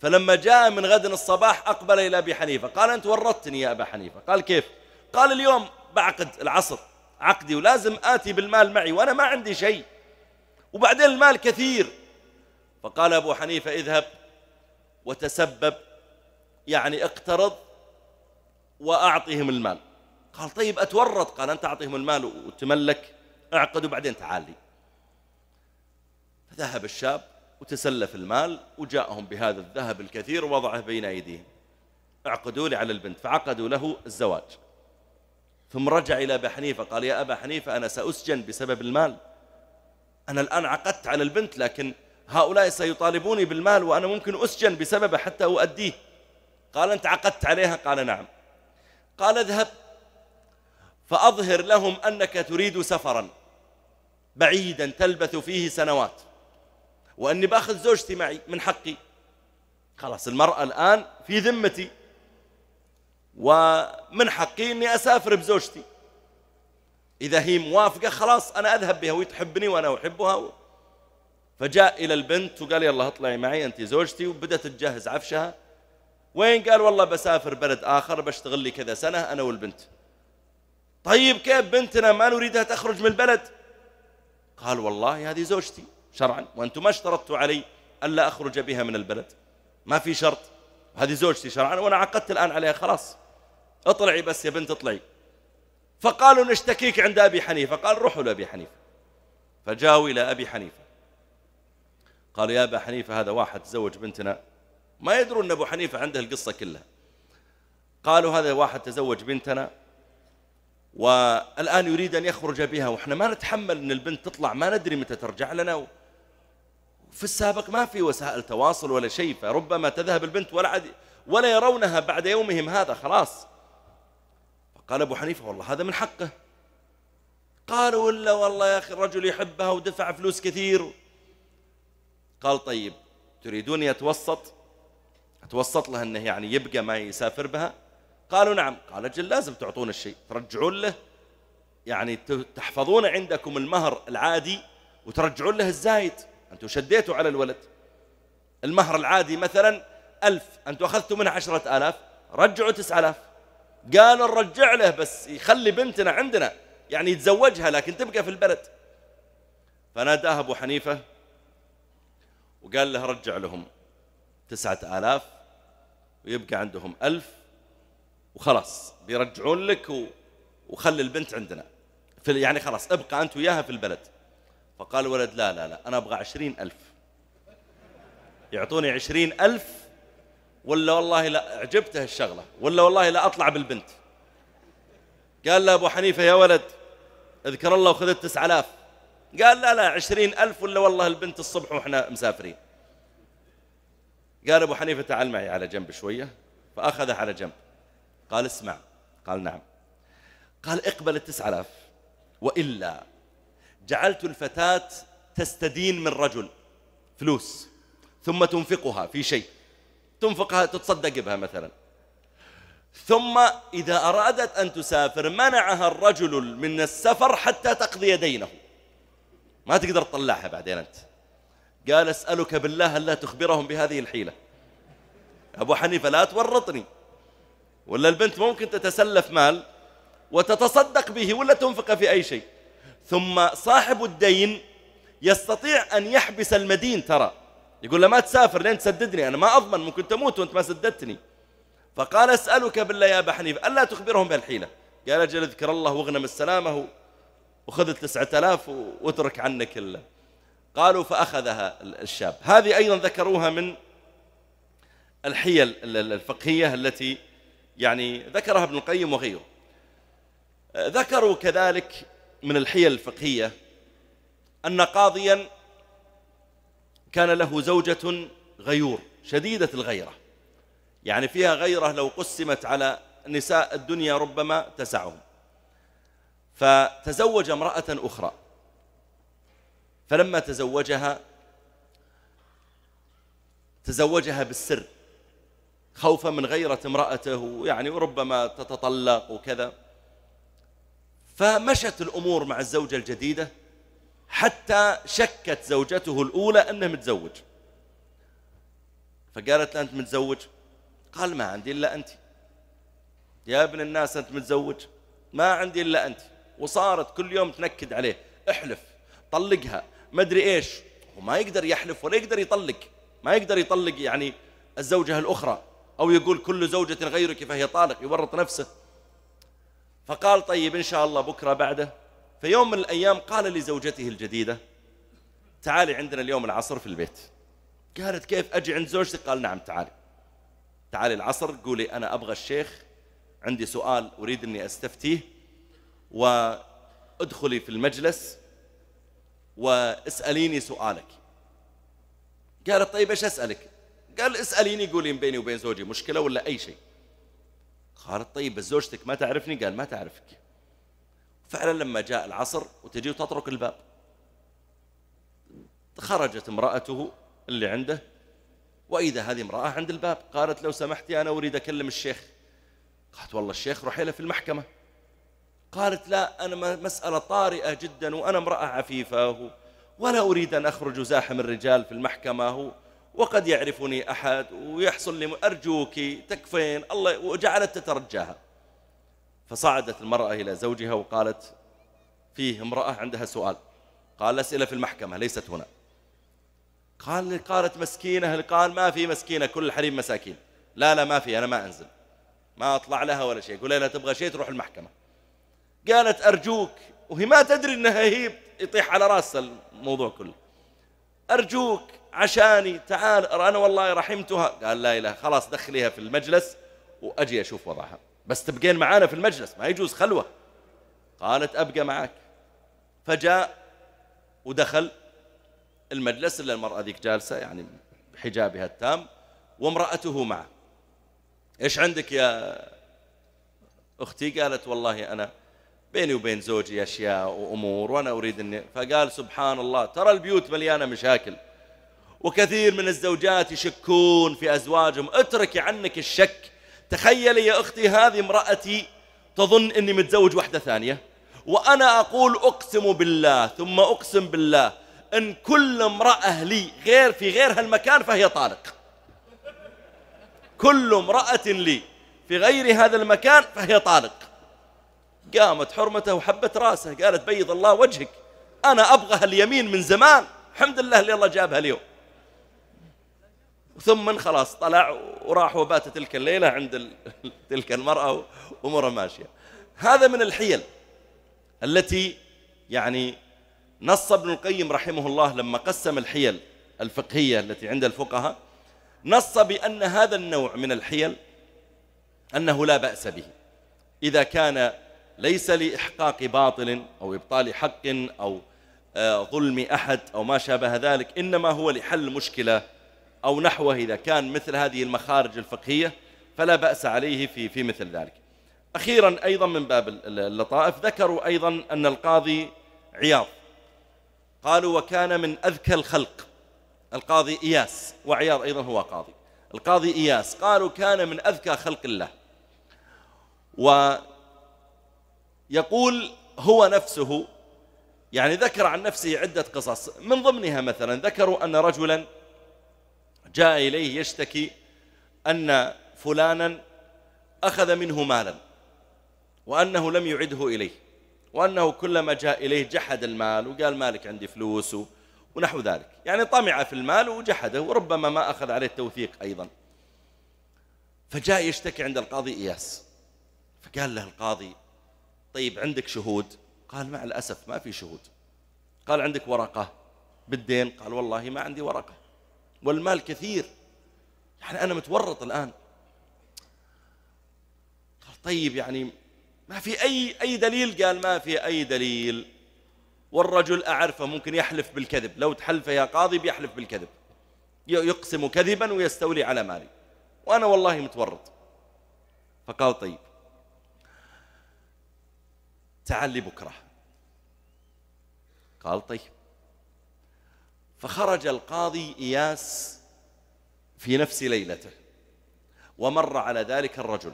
فلما جاء من غد الصباح أقبل إلى أبي حنيفة قال أنت ورطتني يا أبا حنيفة قال كيف قال اليوم بعقد العصر عقدي ولازم آتي بالمال معي وأنا ما عندي شيء وبعدين المال كثير فقال أبو حنيفة اذهب وتسبب يعني اقترض وأعطهم المال قال طيب أتورط قال أنت أعطيهم المال وتملك أعقد وبعدين تعال لي فذهب الشاب وتسلف المال وجاءهم بهذا الذهب الكثير ووضعه بين أيديهم اعقدوا لي على البنت فعقدوا له الزواج ثم رجع إلى أبا حنيفة قال يا أبا حنيفة أنا سأسجن بسبب المال أنا الآن عقدت على البنت لكن هؤلاء سيطالبوني بالمال وأنا ممكن أسجن بسببه حتى أؤديه قال أنت عقدت عليها قال نعم قال اذهب فأظهر لهم أنك تريد سفرا بعيدا تلبث فيه سنوات وأني بأخذ زوجتي معي من حقي خلاص المرأة الآن في ذمتي ومن حقي أني أسافر بزوجتي إذا هي موافقة خلاص أنا أذهب بها وهي تحبني وأنا أحبها و... فجاء إلى البنت وقال يلا اطلعي معي أنت زوجتي وبدأت تجهز عفشها وين قال والله بسافر بلد آخر بشتغل لي كذا سنة أنا والبنت طيب كيف بنتنا ما نريدها تخرج من البلد قال والله هذه زوجتي شرعا وأنتم ما اشترطتوا علي ألا أخرج بها من البلد ما في شرط هذه زوجتي شرعا وأنا عقدت الآن عليها خلاص اطلعي بس يا بنت اطلعي فقالوا نشتكيك عند أبي حنيفة قال روحوا لأبي حنيفة فجاءوا إلى أبي حنيفة قال يا أبا حنيفة هذا واحد تزوج بنتنا ما يدرون أن أبو حنيفة عنده القصة كلها قالوا هذا واحد تزوج بنتنا والآن يريد أن يخرج بها وإحنا ما نتحمل أن البنت تطلع ما ندري متى ترجع لنا في السابق ما في وسائل تواصل ولا شيء فربما تذهب البنت ولا عد ولا يرونها بعد يومهم هذا خلاص قال أبو حنيفة والله هذا من حقه قالوا إلا والله يا أخي الرجل يحبها ودفع فلوس كثير قال طيب تريدوني أتوسط أتوسط له أنه يعني يبقى ما يسافر بها قالوا نعم قال أجل لازم تعطون الشيء ترجعون له يعني تحفظون عندكم المهر العادي وترجعون له الزايد أنتم شديتوا على الولد المهر العادي مثلا ألف أنتم أخذتوا منه عشرة آلاف رجعوا تسعة آلاف قالوا نرجع له بس يخلي بنتنا عندنا يعني يتزوجها لكن تبقى في البلد فناداه أبو حنيفة وقال له رجع لهم تسعة آلاف ويبقى عندهم ألف وخلاص بيرجعون لك و... وخلي البنت عندنا في يعني خلاص ابقى أنت وياها في البلد فقال الولد لا لا لا أنا أبغى عشرين ألف يعطوني عشرين ألف ولا والله لا عجبته الشغلة ولا والله لا أطلع بالبنت قال له أبو حنيفة يا ولد اذكر الله وخذت تسع آلاف قال لا لا عشرين ألف ولا والله البنت الصبح وإحنا مسافرين قال أبو حنيفة تعال معي على جنب شوية فأخذه على جنب قال اسمع قال نعم قال اقبل التسعة آلاف وإلا جعلت الفتاة تستدين من رجل فلوس ثم تنفقها في شيء تنفقها تتصدق بها مثلا ثم إذا أرادت أن تسافر منعها الرجل من السفر حتى تقضي دينه ما تقدر تطلعها بعدين أنت قال أسألك بالله ألا تخبرهم بهذه الحيلة أبو حنيفة لا تورطني ولا البنت ممكن تتسلف مال وتتصدق به ولا تنفق في أي شيء ثم صاحب الدين يستطيع أن يحبس المدين ترى يقول له ما تسافر لين تسددني أنا ما أضمن ممكن تموت وأنت ما سددتني فقال أسألك بالله يا أبا حنيفة ألا تخبرهم بهالحيلة قال أجل اذكر الله واغنم السلامة وخذ التسعة آلاف واترك عنك كله قالوا فأخذها الشاب هذه أيضا ذكروها من الحيل الفقهية التي يعني ذكرها ابن القيم وغيره ذكروا كذلك من الحيل الفقهية أن قاضيا كان له زوجة غيور شديدة الغيرة يعني فيها غيرة لو قسمت على نساء الدنيا ربما تسعهم فتزوج امرأة أخرى فلما تزوجها تزوجها بالسر خوفا من غيرة امرأته يعني وربما تتطلق وكذا فمشت الأمور مع الزوجة الجديدة حتى شكت زوجته الأولى أنه متزوج فقالت له أنت متزوج قال ما عندي إلا أنت يا ابن الناس أنت متزوج ما عندي إلا أنت وصارت كل يوم تنكد عليه احلف طلقها ما أدري إيش وما يقدر يحلف ولا يقدر يطلق ما يقدر يطلق يعني الزوجة الأخرى أو يقول كل زوجة غيرك فهي طالق يورط نفسه فقال طيب إن شاء الله بكرة بعده في يوم من الأيام قال لزوجته الجديدة تعالي عندنا اليوم العصر في البيت قالت كيف أجي عند زوجتي قال نعم تعالي تعالي العصر قولي أنا أبغى الشيخ عندي سؤال أريد أني أستفتيه وادخلي في المجلس واسأليني سؤالك قالت طيب إيش أسألك قال اسأليني قولين بيني وبين زوجي مشكلة ولا أي شيء قالت طيب بس زوجتك ما تعرفني قال ما تعرفك فعلا لما جاء العصر وتجي وتطرق الباب خرجت امرأته اللي عنده وإذا هذه امرأة عند الباب قالت لو سمحتي أنا أريد أكلم الشيخ قالت والله الشيخ روحي له في المحكمة قالت لا أنا مسألة طارئة جدا وأنا امرأة عفيفة ولا أريد أن أخرج زاحم الرجال في المحكمة وقد يعرفني أحد ويحصل لي أرجوك تكفين الله وجعلت تترجاها فصعدت المرأة إلى زوجها وقالت فيه امرأة عندها سؤال قال أسئلة في المحكمة ليست هنا قال قالت مسكينة قال ما في مسكينة كل الحريم مساكين لا لا ما في أنا ما أنزل ما أطلع لها ولا شيء قولي لها تبغى شيء تروح المحكمة قالت أرجوك وهي ما تدري أنها هي يطيح على راسها الموضوع كله أرجوك عشاني تعال أنا والله رحمتها قال لا إله خلاص دخليها في المجلس وأجي أشوف وضعها بس تبقين معانا في المجلس ما يجوز خلوة قالت أبقى معك فجاء ودخل المجلس إلا المرأة ذيك جالسة يعني بحجابها التام وامرأته معه إيش عندك يا أختي قالت والله أنا بيني وبين زوجي أشياء وأمور وأنا أريد أن فقال سبحان الله ترى البيوت مليانة مشاكل وكثير من الزوجات يشكون في أزواجهم اتركي عنك الشك تخيلي يا أختي هذه امرأتي تظن أني متزوج واحدة ثانية وأنا أقول أقسم بالله ثم أقسم بالله إن كل امرأة لي غير في غير هالمكان فهي طالق كل امرأة لي في غير هذا المكان فهي طالق قامت حرمته وحبت راسه قالت بيض الله وجهك أنا أبغى هاليمين من زمان الحمد لله اللي الله جابها اليوم ثم خلاص طلع وراح وبات تلك الليلة عند تلك المرأة واموره ماشية هذا من الحيل التي يعني نص ابن القيم رحمه الله لما قسم الحيل الفقهية التي عند الفقهاء نص بأن هذا النوع من الحيل أنه لا بأس به إذا كان ليس لإحقاق باطل أو إبطال حق أو آه، ظلم أحد أو ما شابه ذلك إنما هو لحل مشكلة أو نحوه إذا كان مثل هذه المخارج الفقهية فلا بأس عليه في في مثل ذلك أخيرا أيضا من باب اللطائف ذكروا أيضا أن القاضي عياض قالوا وكان من أذكى الخلق القاضي إياس وعياض أيضا هو قاضي القاضي إياس قالوا كان من أذكى خلق الله و يقول هو نفسه يعني ذكر عن نفسه عدة قصص من ضمنها مثلا ذكروا أن رجلا جاء إليه يشتكي أن فلانا أخذ منه مالا وأنه لم يعده إليه وأنه كلما جاء إليه جحد المال وقال مالك عندي فلوس ونحو ذلك يعني طمع في المال وجحده وربما ما أخذ عليه التوثيق أيضا فجاء يشتكي عند القاضي إياس فقال له القاضي طيب عندك شهود قال مع الأسف ما في شهود قال عندك ورقة بالدين قال والله ما عندي ورقة والمال كثير يعني أنا متورط الآن قال طيب يعني ما في أي أي دليل قال ما في أي دليل والرجل أعرفه ممكن يحلف بالكذب لو تحلفه يا قاضي بيحلف بالكذب يقسم كذبا ويستولي على مالي وأنا والله متورط فقال طيب تعال لي بكرة قال طيب فخرج القاضي إياس في نفس ليلته ومر على ذلك الرجل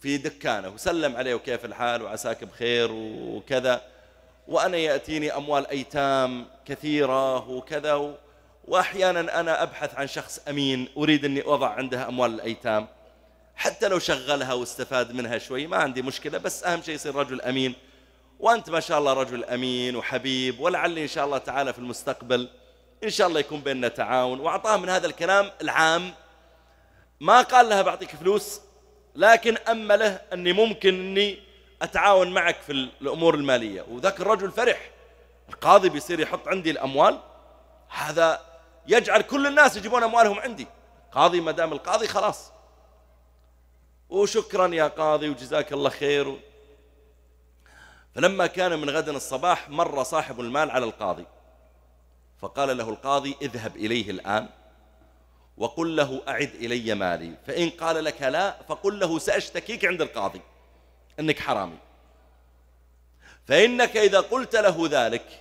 في دكانه وسلم عليه وكيف الحال وعساك بخير وكذا وأنا يأتيني أموال أيتام كثيرة وكذا وأحيانا أنا أبحث عن شخص أمين أريد أني أضع عندها أموال الأيتام حتى لو شغلها واستفاد منها شوي ما عندي مشكلة بس أهم شيء يصير رجل أمين وأنت ما شاء الله رجل أمين وحبيب ولعلي إن شاء الله تعالى في المستقبل إن شاء الله يكون بيننا تعاون وأعطاها من هذا الكلام العام ما قال لها بعطيك فلوس لكن أمله له أني ممكن أني أتعاون معك في الأمور المالية وذاك الرجل فرح القاضي بيصير يحط عندي الأموال هذا يجعل كل الناس يجيبون أموالهم عندي قاضي ما دام القاضي خلاص وشكرا يا قاضي وجزاك الله خير فلما كان من غد الصباح مر صاحب المال على القاضي فقال له القاضي اذهب إليه الآن وقل له أعد إلي مالي فإن قال لك لا فقل له سأشتكيك عند القاضي أنك حرامي فإنك إذا قلت له ذلك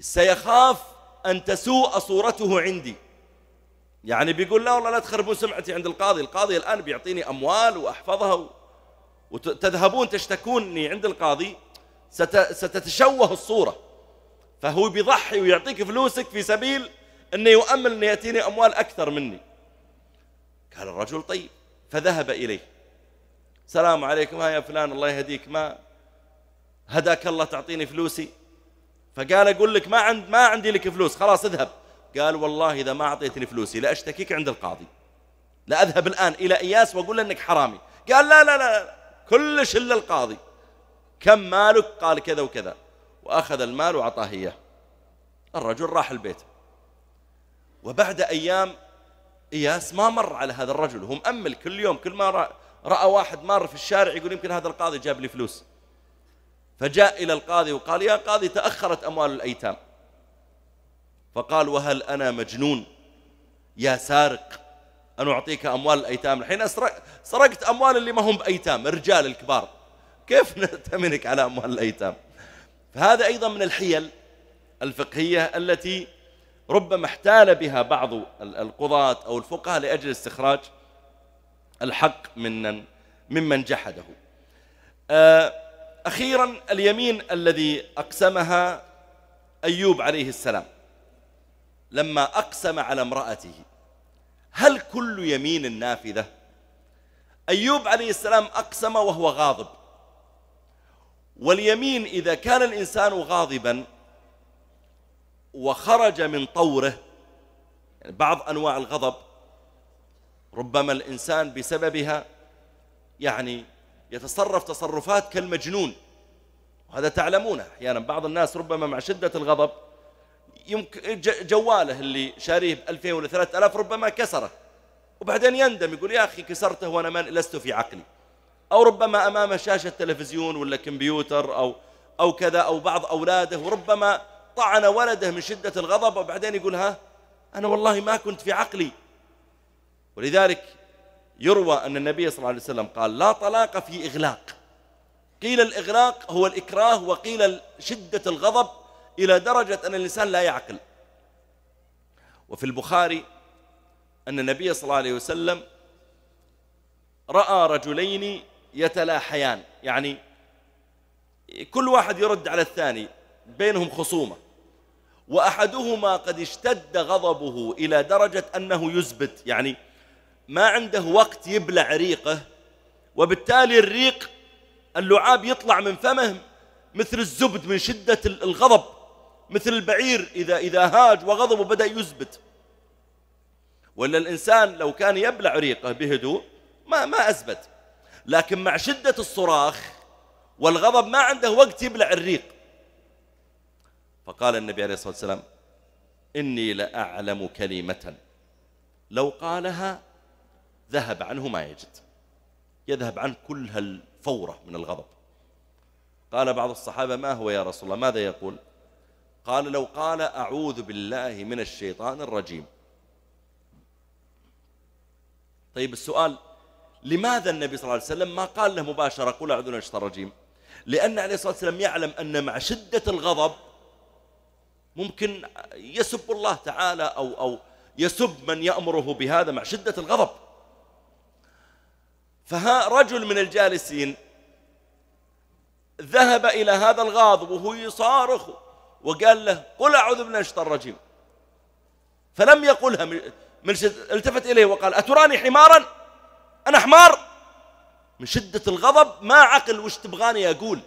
سيخاف أن تسوء صورته عندي يعني بيقول لا والله لا تخربون سمعتي عند القاضي القاضي الآن بيعطيني أموال وأحفظها وتذهبون تشتكونني عند القاضي ستتشوه الصورة فهو بيضحي ويعطيك فلوسك في سبيل أنه يؤمل أن يأتيني أموال أكثر مني قال الرجل طيب فذهب إليه سلام عليكم ها يا فلان الله يهديك ما هداك الله تعطيني فلوسي فقال أقول لك ما عند ما عندي لك فلوس خلاص اذهب قال والله إذا ما أعطيتني فلوسي لا أشتكيك عند القاضي لا أذهب الآن إلى إياس وأقول أنك حرامي قال لا لا لا كلش إلا القاضي كم مالك قال كذا وكذا وأخذ المال وعطاه إياه الرجل راح البيت وبعد أيام إياس ما مر على هذا الرجل هو مأمل كل يوم كل ما رأى, رأى واحد مار في الشارع يقول يمكن هذا القاضي جاب لي فلوس فجاء إلى القاضي وقال يا قاضي تأخرت أموال الأيتام فقال وهل أنا مجنون يا سارق أن أعطيك أموال الأيتام الحين أسرق سرقت أموال اللي ما هم بأيتام الرجال الكبار كيف نأتمنك على أموال الأيتام فهذا أيضا من الحيل الفقهية التي ربما احتال بها بعض القضاة أو الفقهاء لأجل استخراج الحق من ممن جحده آه، أخيرا اليمين الذي أقسمها أيوب عليه السلام لما أقسم على امرأته هل كل يمين نافذة أيوب عليه السلام أقسم وهو غاضب واليمين إذا كان الإنسان غاضبا وخرج من طوره يعني بعض أنواع الغضب ربما الإنسان بسببها يعني يتصرف تصرفات كالمجنون وهذا تعلمونه أحيانا يعني بعض الناس ربما مع شدة الغضب يمكن جواله اللي شاريه ب 2000 ولا 3000 ربما كسره وبعدين يندم يقول يا أخي كسرته وأنا ما لست في عقلي أو ربما أمامه شاشة تلفزيون ولا كمبيوتر أو أو كذا أو بعض أولاده وربما طعن ولده من شدة الغضب وبعدين يقول ها أنا والله ما كنت في عقلي ولذلك يروى أن النبي صلى الله عليه وسلم قال لا طلاق في إغلاق قيل الإغلاق هو الإكراه وقيل شدة الغضب إلى درجة أن الإنسان لا يعقل وفي البخاري أن النبي صلى الله عليه وسلم رأى رجلين يتلاحيان يعني كل واحد يرد على الثاني بينهم خصومة وأحدهما قد اشتد غضبه إلى درجة أنه يزبد يعني ما عنده وقت يبلع ريقه وبالتالي الريق اللعاب يطلع من فمه مثل الزبد من شدة الغضب مثل البعير إذا, إذا هاج وغضب وبدأ يزبد ولا الإنسان لو كان يبلع ريقه بهدوء ما, ما أزبد لكن مع شدة الصراخ والغضب ما عنده وقت يبلع الريق فقال النبي عليه الصلاة والسلام إني لأعلم كلمة لو قالها ذهب عنه ما يجد يذهب عنه كل هالفورة من الغضب قال بعض الصحابة ما هو يا رسول الله ماذا يقول قال لو قال أعوذ بالله من الشيطان الرجيم طيب السؤال لماذا النبي صلى الله عليه وسلم ما قال له مباشرة قل أعوذ بالله من الشيطان الرجيم لأن عليه الصلاة والسلام يعلم أن مع شدة الغضب ممكن يسب الله تعالى أو, أو يسب من يأمره بهذا مع شدة الغضب فها رجل من الجالسين ذهب إلى هذا الغاضب وهو يصارخ وقال له قل أعوذ بالله الشيطان الرجيم فلم يقلها من شد التفت إليه وقال أتراني حمارا أنا حمار من شدة الغضب ما عقل وش تبغاني أقول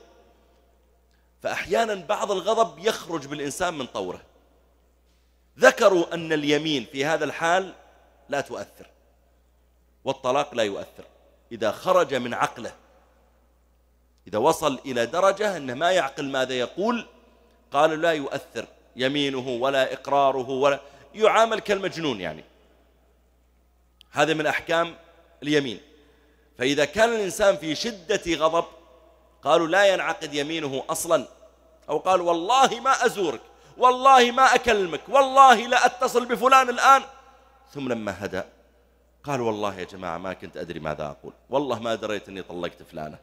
فأحيانا بعض الغضب يخرج بالإنسان من طوره ذكروا أن اليمين في هذا الحال لا تؤثر والطلاق لا يؤثر إذا خرج من عقله إذا وصل إلى درجة أنه ما يعقل ماذا يقول قالوا لا يؤثر يمينه ولا إقراره ولا يعامل كالمجنون يعني هذا من أحكام اليمين فإذا كان الإنسان في شدة غضب قالوا لا ينعقد يمينه أصلا أو قال والله ما أزورك والله ما أكلمك والله لا أتصل بفلان الآن ثم لما هدأ قال والله يا جماعة ما كنت أدري ماذا أقول والله ما دريت أني طلقت فلانة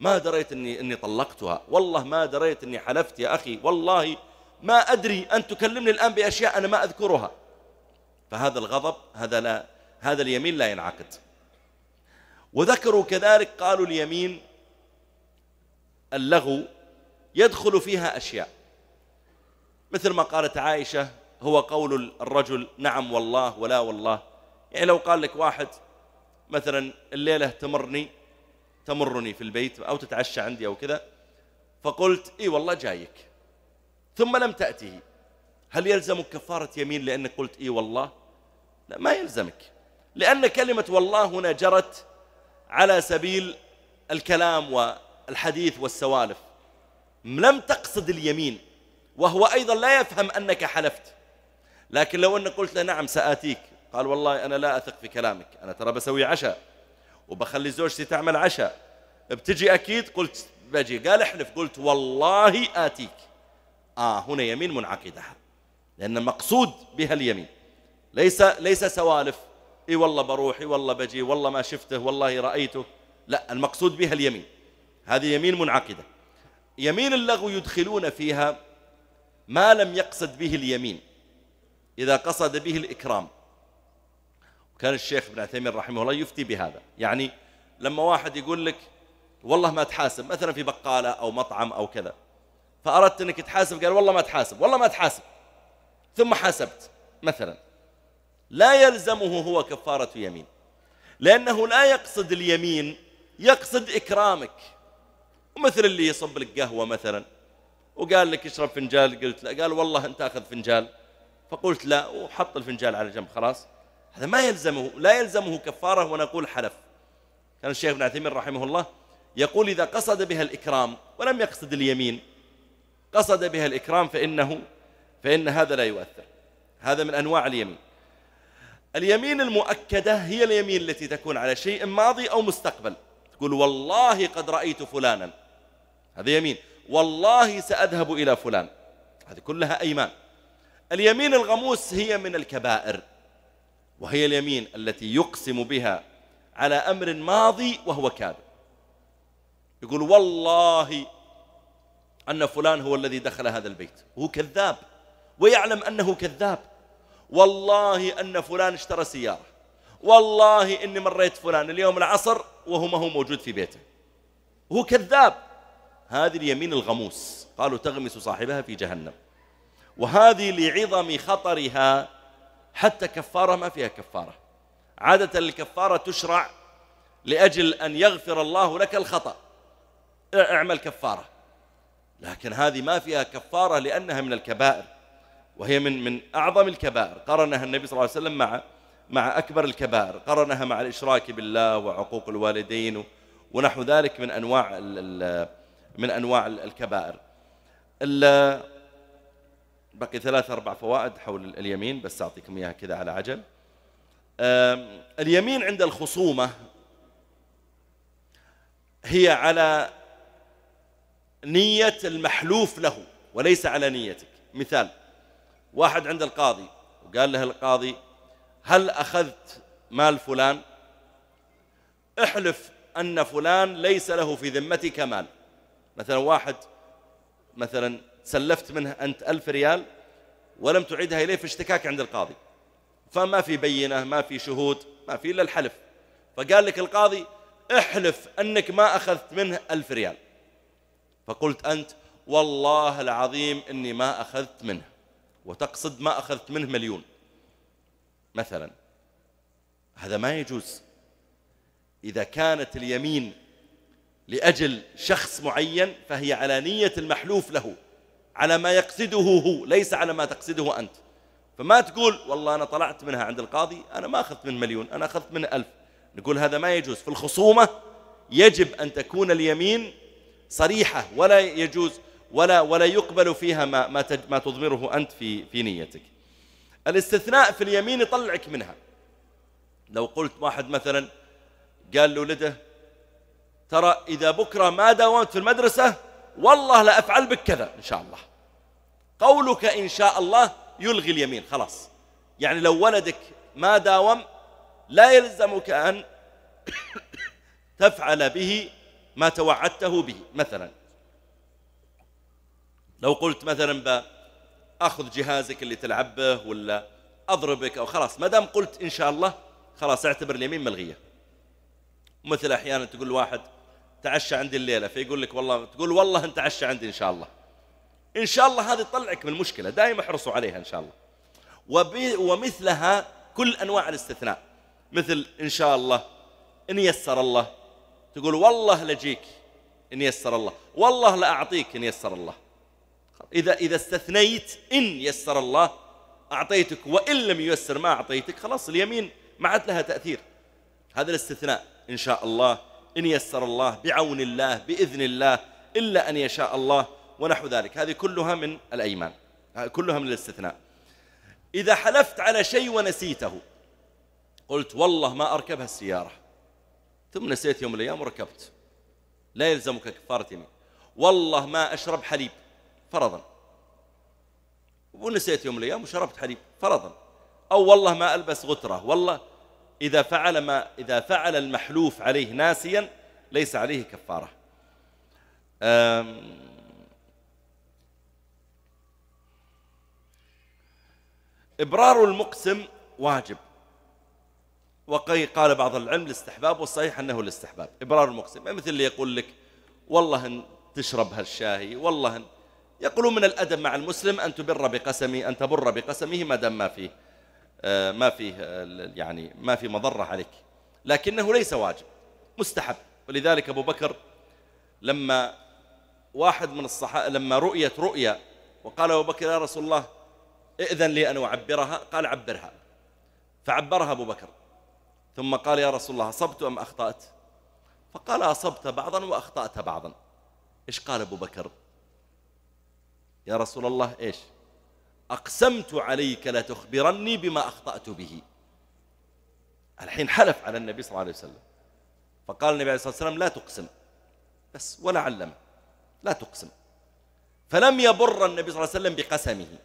ما دريت أني, أني طلقتها والله ما دريت أني حلفت يا أخي والله ما أدري أن تكلمني الآن بأشياء أنا ما أذكرها فهذا الغضب هذا لا هذا اليمين لا ينعقد وذكروا كذلك قالوا اليمين اللغو يدخل فيها أشياء مثل ما قالت عائشة هو قول الرجل نعم والله ولا والله يعني لو قال لك واحد مثلا الليلة تمرني تمرني في البيت أو تتعشى عندي أو كذا فقلت إي والله جايك ثم لم تأته هل يلزمك كفارة يمين لأنك قلت إي والله لا ما يلزمك لأن كلمة والله هنا جرت على سبيل الكلام والحديث والسوالف لم تقصد اليمين وهو أيضا لا يفهم أنك حلفت لكن لو أنك قلت له نعم سآتيك قال والله أنا لا أثق في كلامك أنا ترى بسوي عشاء وبخلي زوجتي تعمل عشاء بتجي أكيد قلت بجي قال احلف قلت والله آتيك آه هنا يمين منعقده لأن المقصود بها اليمين ليس ليس سوالف اي والله بروح اي والله بجي والله ما شفته والله رأيته لا المقصود بها اليمين هذه يمين منعقدة يمين اللغو يدخلون فيها ما لم يقصد به اليمين إذا قصد به الإكرام كان الشيخ ابن عثيمين رحمه الله يفتي بهذا يعني لما واحد يقول لك والله ما تحاسب مثلا في بقالة أو مطعم أو كذا فأردت أنك تحاسب قال والله ما تحاسب والله ما تحاسب ثم حاسبت مثلا لا يلزمه هو كفارة يمين لأنه لا يقصد اليمين يقصد إكرامك ومثل اللي يصب لك قهوة مثلا وقال لك اشرب فنجال قلت لا قال والله أنت أخذ فنجال فقلت لا وحط الفنجال على جنب خلاص هذا ما يلزمه لا يلزمه كفارة ونقول حلف كان الشيخ ابن عثيمين رحمه الله يقول إذا قصد بها الإكرام ولم يقصد اليمين قصد بها الإكرام فإنه فإن هذا لا يؤثر هذا من أنواع اليمين اليمين المؤكدة هي اليمين التي تكون على شيء ماضي أو مستقبل تقول والله قد رأيت فلانا هذا يمين والله سأذهب إلى فلان هذه كلها أيمان اليمين الغموس هي من الكبائر وهي اليمين التي يقسم بها على أمر ماضي وهو كاذب يقول والله أن فلان هو الذي دخل هذا البيت وهو كذاب ويعلم أنه كذاب والله أن فلان اشترى سيارة والله إني مريت فلان اليوم العصر وهو ما هو موجود في بيته هو كذاب هذه اليمين الغموس قالوا تغمس صاحبها في جهنم وهذه لعظم خطرها حتى كفارة ما فيها كفارة عادة الكفارة تشرع لأجل أن يغفر الله لك الخطأ اعمل كفارة لكن هذه ما فيها كفارة لأنها من الكبائر وهي من من أعظم الكبائر قرنها النبي صلى الله عليه وسلم مع مع أكبر الكبائر قرنها مع الإشراك بالله وعقوق الوالدين ونحو ذلك من أنواع من أنواع الكبائر بقي ثلاث أربع فوائد حول اليمين بس أعطيكم إياها كذا على عجل اليمين عند الخصومة هي على نية المحلوف له وليس على نيتك مثال واحد عند القاضي وقال له القاضي هل أخذت مال فلان احلف أن فلان ليس له في ذمتك مال مثلا واحد مثلا سلفت منه أنت ألف ريال ولم تعيدها إليه في اشتكاك عند القاضي فما في بينة ما في شهود ما في إلا الحلف فقال لك القاضي احلف أنك ما أخذت منه ألف ريال فقلت أنت والله العظيم إني ما أخذت منه وتقصد ما أخذت منه مليون مثلا هذا ما يجوز إذا كانت اليمين لأجل شخص معين فهي على نية المحلوف له على ما يقصده هو ليس على ما تقصده أنت فما تقول والله أنا طلعت منها عند القاضي أنا ما أخذت من مليون أنا أخذت من ألف نقول هذا ما يجوز في الخصومة يجب أن تكون اليمين صريحة ولا يجوز ولا ولا يقبل فيها ما ما ما تضمره أنت في في نيتك الاستثناء في اليمين يطلعك منها لو قلت واحد مثلا قال لولده ترى إذا بكرة ما داومت في المدرسة والله لا أفعل بك كذا إن شاء الله قولك إن شاء الله يلغي اليمين خلاص يعني لو ولدك ما داوم لا يلزمك أن تفعل به ما توعدته به مثلا لو قلت مثلا بأخذ جهازك اللي تلعب به ولا أضربك أو خلاص ما دام قلت إن شاء الله خلاص اعتبر اليمين ملغية مثل أحيانا تقول واحد تعشى عندي الليله فيقول لك والله تقول والله انت عشى عندي ان شاء الله ان شاء الله هذه تطلعك من المشكله دائما احرصوا عليها ان شاء الله ومثلها كل انواع الاستثناء مثل ان شاء الله ان يسر الله تقول والله لجيك ان يسر الله والله لاعطيك ان يسر الله اذا اذا استثنيت ان يسر الله اعطيتك وان لم ييسر ما اعطيتك خلاص اليمين ما عاد لها تاثير هذا الاستثناء ان شاء الله إن يسر الله بعون الله بإذن الله إلا أن يشاء الله ونحو ذلك هذه كلها من الأيمان كلها من الاستثناء إذا حلفت على شيء ونسيته قلت والله ما أركب هالسيارة ثم نسيت يوم من الأيام وركبت لا يلزمك كفارة يمين والله ما أشرب حليب فرضا ونسيت يوم من الأيام وشربت حليب فرضا أو والله ما ألبس غترة والله إذا فعل, ما إذا فعل المحلوف عليه ناسيا ليس عليه كفارة إبرار المقسم واجب وقي قال بعض العلم الاستحباب والصحيح أنه الاستحباب إبرار المقسم مثل اللي يقول لك والله إن تشرب هالشاهي والله إن يقولون من الأدب مع المسلم أن تبر بقسمه أن تبر بقسمه ما دام ما فيه آه، ما فيه آه، يعني ما في مضرة عليك لكنه ليس واجب مستحب ولذلك أبو بكر لما واحد من الصحابة لما رؤيت رؤيا وقال أبو بكر يا رسول الله ائذن لي أن أعبرها قال عبرها فعبرها أبو بكر ثم قال يا رسول الله أصبت أم أخطأت فقال أصبت بعضا وأخطأت بعضا إيش قال أبو بكر يا رسول الله إيش أقسمت عليك لتخبرني بما أخطأت به الحين حلف على النبي صلى الله عليه وسلم فقال النبي عليه الصلاة والسلام لا تقسم بس ولا علمه لا تقسم فلم يبر النبي صلى الله عليه وسلم بقسمه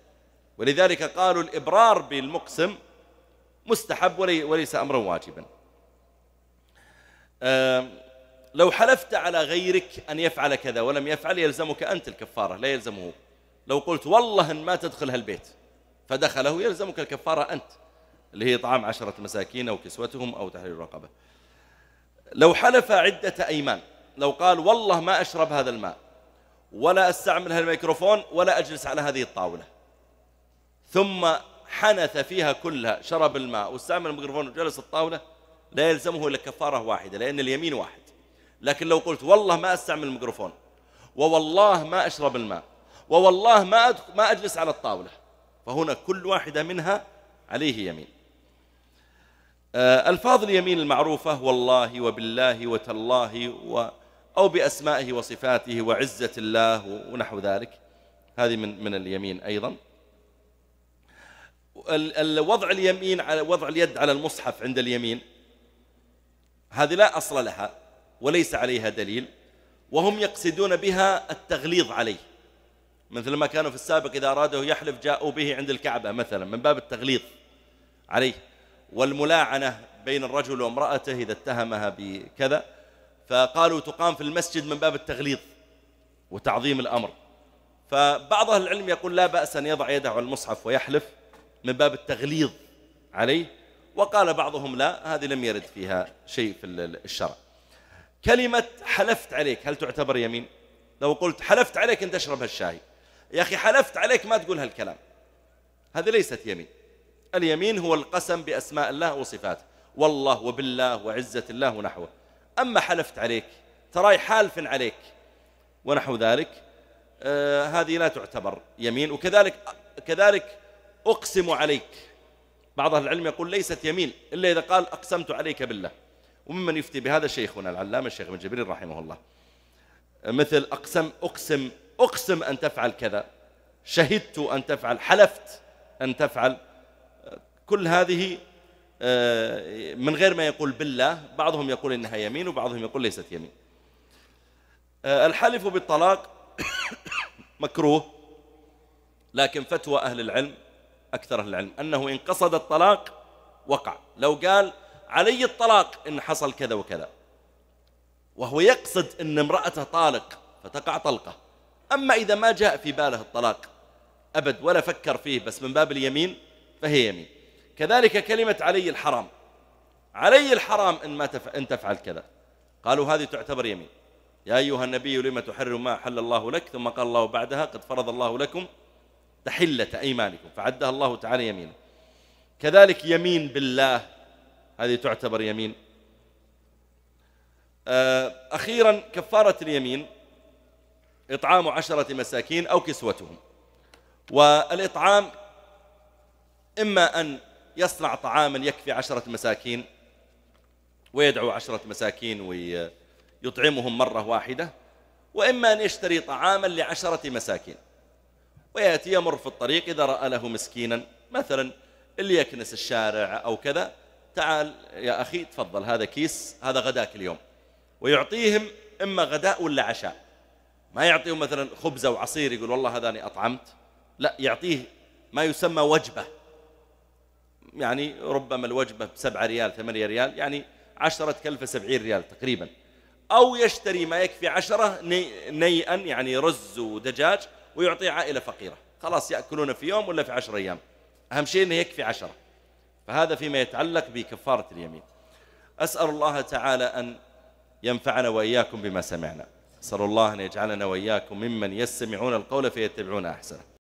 ولذلك قالوا الإبرار بالمقسم مستحب وليس أمرا واجبا لو حلفت على غيرك أن يفعل كذا ولم يفعل يلزمك أنت الكفارة لا يلزمه لو قلت والله ان ما تدخل هالبيت فدخله يلزمك الكفارة أنت اللي هي إطعام عشرة مساكين أو كسوتهم أو تحرير الرقبة لو حلف عدة أيمان لو قال والله ما أشرب هذا الماء ولا أستعمل هالميكروفون ولا أجلس على هذه الطاولة ثم حنث فيها كلها شرب الماء واستعمل الميكروفون وجلس الطاولة لا يلزمه إلا كفارة واحدة لأن اليمين واحد لكن لو قلت والله ما أستعمل الميكروفون ووالله ما أشرب الماء ووالله ما ما أجلس على الطاولة فهنا كل واحدة منها عليه يمين آه، ألفاظ اليمين المعروفة والله وبالله وتالله و أو بأسمائه وصفاته وعزة الله ونحو ذلك هذه من من اليمين أيضا وضع اليمين على وضع اليد على المصحف عند اليمين هذه لا أصل لها وليس عليها دليل وهم يقصدون بها التغليظ عليه مثل ما كانوا في السابق إذا أرادوا يحلف جاءوا به عند الكعبة مثلا من باب التغليظ عليه والملاعنة بين الرجل وامرأته إذا اتهمها بكذا فقالوا تقام في المسجد من باب التغليظ وتعظيم الأمر فبعض أهل العلم يقول لا بأس أن يضع يده على المصحف ويحلف من باب التغليظ عليه وقال بعضهم لا هذه لم يرد فيها شيء في الشرع كلمة حلفت عليك هل تعتبر يمين؟ لو قلت حلفت عليك أن تشرب هالشاي يا أخي حلفت عليك ما تقول هالكلام هذه ليست يمين اليمين هو القسم بأسماء الله وصفاته والله وبالله وعزة الله ونحوه أما حلفت عليك تراي حالف عليك ونحو ذلك آه هذه لا تعتبر يمين وكذلك كذلك أقسم عليك بعض أهل العلم يقول ليست يمين إلا إذا قال أقسمت عليك بالله وممن يفتي بهذا شيخنا العلامة الشيخ بن جبريل رحمه الله مثل أقسم أقسم أقسم أن تفعل كذا شهدت أن تفعل حلفت أن تفعل كل هذه آه، من غير ما يقول بالله بعضهم يقول إنها يمين وبعضهم يقول ليست يمين آه، الحلف بالطلاق مكروه لكن فتوى أهل العلم أكثر أهل العلم أنه إن قصد الطلاق وقع لو قال علي الطلاق إن حصل كذا وكذا وهو يقصد أن امرأته طالق فتقع طلقة أما إذا ما جاء في باله الطلاق أبد ولا فكر فيه بس من باب اليمين فهي يمين كذلك كلمة علي الحرام علي الحرام إن, ما تف... إن تفعل كذا قالوا هذه تعتبر يمين يا أيها النبي لما تحرر ما حل الله لك ثم قال الله بعدها قد فرض الله لكم تحلة أيمانكم فعدها الله تعالى يمينا كذلك يمين بالله هذه تعتبر يمين آه، أخيرا كفارة اليمين إطعام عشرة مساكين أو كسوتهم والإطعام إما أن يصنع طعاما يكفي عشرة مساكين ويدعو عشرة مساكين ويطعمهم مرة واحدة وإما أن يشتري طعاما لعشرة مساكين ويأتي يمر في الطريق إذا رأى له مسكينا مثلا اللي يكنس الشارع أو كذا تعال يا أخي تفضل هذا كيس هذا غداك اليوم ويعطيهم إما غداء ولا عشاء ما يعطيهم مثلا خبزة وعصير يقول والله هذاني أطعمت لا يعطيه ما يسمى وجبة يعني ربما الوجبة بسبعة ريال ثمانية ريال يعني عشرة تكلفة سبعين ريال تقريبا أو يشتري ما يكفي عشرة نيئا يعني رز ودجاج ويعطيه عائلة فقيرة خلاص يأكلون في يوم ولا في عشر أيام أهم شيء أنه يكفي عشرة فهذا فيما يتعلق بكفارة اليمين أسأل الله تعالى أن ينفعنا وإياكم بما سمعنا أسأل الله أن يجعلنا وإياكم ممن يستمعون القول فيتبعون أحسنه